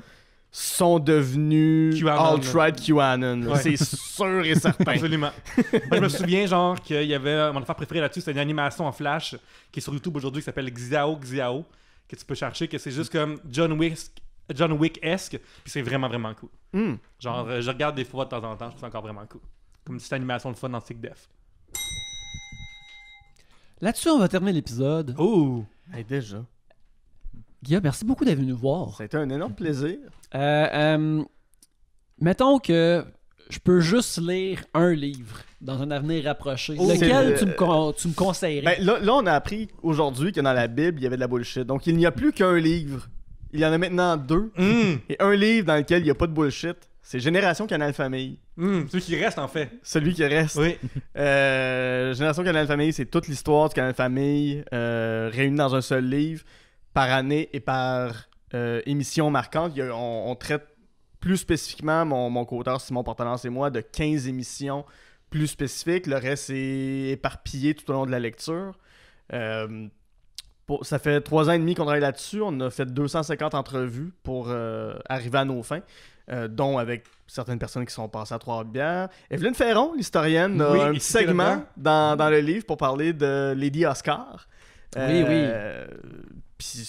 sont devenus alt-right QAnon. C'est sûr et certain. Absolument. je me souviens, genre, qu'il y avait euh, mon affaire préférée là-dessus, c'est une animation en flash qui est sur YouTube aujourd'hui qui s'appelle Xiao Xiao, que tu peux chercher, que c'est juste comme John Wick. John esque puis c'est vraiment, vraiment cool. Hmm. Genre, euh, je regarde des fois de temps en temps, je trouve ça encore vraiment cool. Comme une petite animation de fun dans Sick Def. Là-dessus, on va terminer l'épisode. Oh! Hey, déjà merci beaucoup d'être venu nous voir. C'était un énorme plaisir. Euh, euh, mettons que je peux juste lire un livre dans un avenir rapproché. Oh, lequel tu me, tu conseillerais? Ben, là, on a appris aujourd'hui que dans la Bible, il y avait de la bullshit. Donc, il n'y a plus qu'un livre. Il y en a maintenant deux. Hmm. Et un livre dans lequel il n'y a pas de bullshit, c'est Génération Canal Famille. Hmm, celui qui reste, en fait. Celui qui reste. Euh, Génération Canal Famille, c'est toute l'histoire de Canal Famille réunie dans un seul livre par année et par euh, émission marquante. Il y a, on, traite plus spécifiquement, mon, mon co-auteur Simon Portalance et moi, de 15 émissions plus spécifiques. Le reste est éparpillé tout au long de la lecture. Euh, pour, ça fait trois ans et demi qu'on travaille là-dessus. On a fait 250 entrevues pour euh, arriver à nos fins, dont avec certaines personnes qui sont passées à Trois-Bières. Evelyne Ferron, l'historienne, a un segment dans, dans, le livre pour parler de Lady Oscar. oui, oui. Puis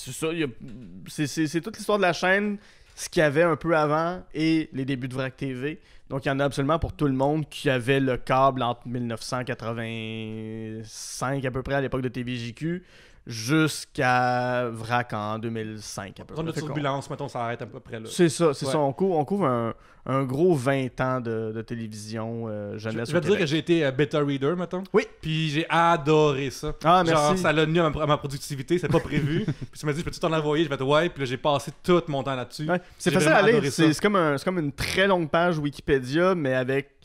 c'est ça, c'est toute l'histoire de la chaîne, ce qu'il y avait un peu avant et les débuts de Vrac TV. Donc il y en a absolument pour tout le monde qui avait le câble entre 1985 à peu près à l'époque de TVJQ jusqu'à VRAC en 2005. À peu près. Notre turbulence, mettons, ça arrête à peu près là. C'est ça, c'est ça. On couvre, un, un, gros 20 ans de, télévision euh, jeunesse. Je, je vais dire que j'ai été euh, better reader, mettons. Oui. Puis j'ai adoré ça. Ah, merci. Genre, ça l'a donné à ma, productivité, c'est pas prévu. puis tu m'as dit, je peux-tu t'en envoyer Je vais te ouais. Puis là, j'ai passé tout mon temps là-dessus. C'est facile à lire. C'est comme, un, comme une très longue page Wikipédia, mais avec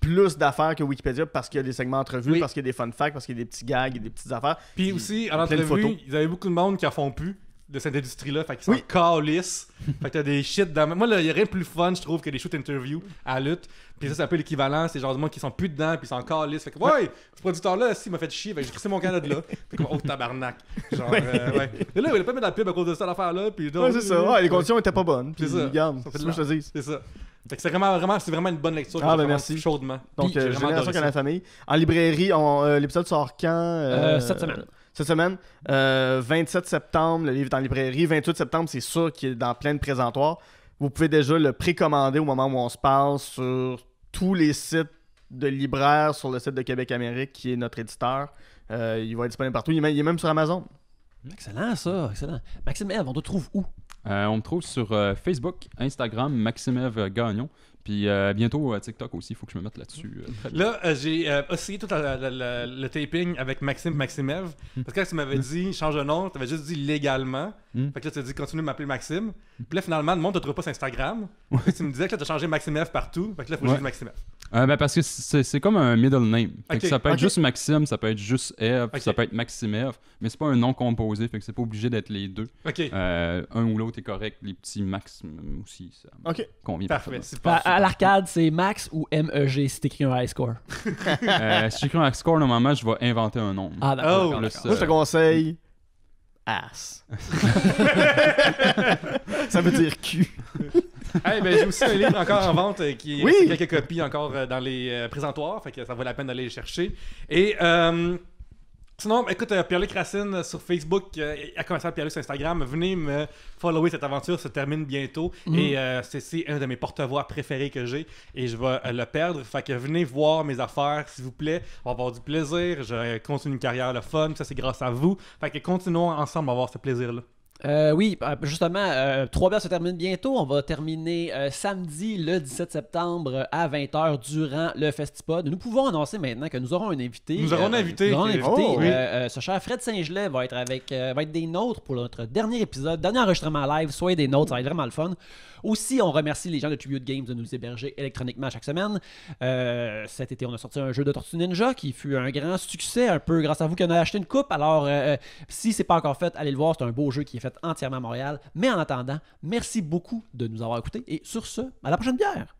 plus d'affaires que Wikipédia parce qu'il y a des segments entrevues, parce qu'il y a des fun facts, parce qu'il y a des petits gags, et des petites affaires. Puis, aussi, en entrevue, ils avaient beaucoup de monde qui en font plus de cette industrie-là. Fait qu'ils sont oui. Fait fait que t'as des shit dans. Moi, il y a rien de plus fun, je trouve, que des shoot interviews à lutte. Puis ça, c'est un peu l'équivalent. C'est genre des gens qui sont plus dedans, puis ils sont calissent. Fait que, ouais, ce producteur-là, s'il m'a fait chier, fait j'ai crissé mon canot de là. Fait que, oh, tabarnak. Genre, ouais. Et euh, là, il a pas mis la pub à cause de cette affaire-là. Puis donc, c'est ça. Ouais, les conditions étaient pas bonnes. Puis, c'est ça. c'est ça c'est vraiment, vraiment une bonne lecture. Ah, ben merci. Chaudement. Donc, euh, Famille. En librairie, euh, l'épisode sort quand euh, euh, Cette semaine. Cette semaine. 27 septembre, le livre est en librairie. 28 septembre, c'est sûr qu'il est dans plein de présentoirs. Vous pouvez déjà le précommander au moment où on se parle sur tous les sites de libraires, sur le site de Québec Amérique, qui est notre éditeur. il va être disponible partout. Il est même, sur Amazon. Excellent, ça. Excellent. Maxime, on te trouve où euh, on me trouve sur euh, Facebook, Instagram, Maximev Gagnon. Puis euh, bientôt TikTok aussi, il faut que je me mette là-dessus. là, j'ai essayé tout le taping avec Maxime Maximev. Hmm. Parce que tu m'avais dit change de nom, tu avais juste dit légalement. Hmm. Fait que là, tu as dit continue de m'appeler Maxime. Puis là, finalement, le monde te trouve pas sur Instagram. tu me disais que tu as changé Maximev partout. Fait que là, il faut juste Maximev. Euh, ben parce que c'est comme un middle name. ça peut être juste Maxime, ça peut être juste Eve, ça peut être Eve, mais c'est pas un nom composé, fait que c'est pas obligé d'être les deux. Euh, un ou l'autre est correct, les petits Max aussi, ça convient bah, à, l'arcade, c'est Max ou MEG si t'écris un high score. euh, si j'écris un high score, normalement, je vais inventer un nom. Ah, d'accord. Oh. Moi, je te conseille ass. ça veut dire cul. ben, j'ai aussi un livre encore en vente euh, qui quelques copies encore euh, dans les euh, présentoirs, fait que ça vaut la peine d'aller les chercher. Et sinon, écoute, Pierre-Luc Racine sur Facebook, à par Pierre-Luc sur Instagram, venez me follower cette aventure, se termine bientôt mhm. et c'est un de mes porte-voix préférés que j'ai et je vais le perdre, fait que venez voir mes affaires s'il vous plaît, on va avoir du plaisir, je continue une carrière le fun, ça c'est grâce à vous, fait que continuons ensemble à avoir ce plaisir-là. Euh, oui, ah, justement, euh, 3 b se termine bientôt. On va terminer euh, samedi le 17 septembre à 20h durant le Festipod. Nous pouvons annoncer maintenant que nous aurons un invité. Nous aurons un euh, invité. Oh, ce cher Fred Saint-Gelais va être avec va être des nôtres pour notre dernier épisode, dernier enregistrement live. Soyez des nôtres, ça va être vraiment le fun. Aussi, on remercie les gens de Tribute Games de nous héberger électroniquement chaque semaine. cet été, on a sorti un jeu de Tortue Ninja qui fut un grand succès, un peu grâce à vous qui en avez acheté une coupe. Alors, si c'est pas encore fait, allez le voir. C'est un beau jeu qui est fait entièrement à Montréal. Mais en attendant, merci beaucoup de nous avoir écoutés et sur ce, à la prochaine bière!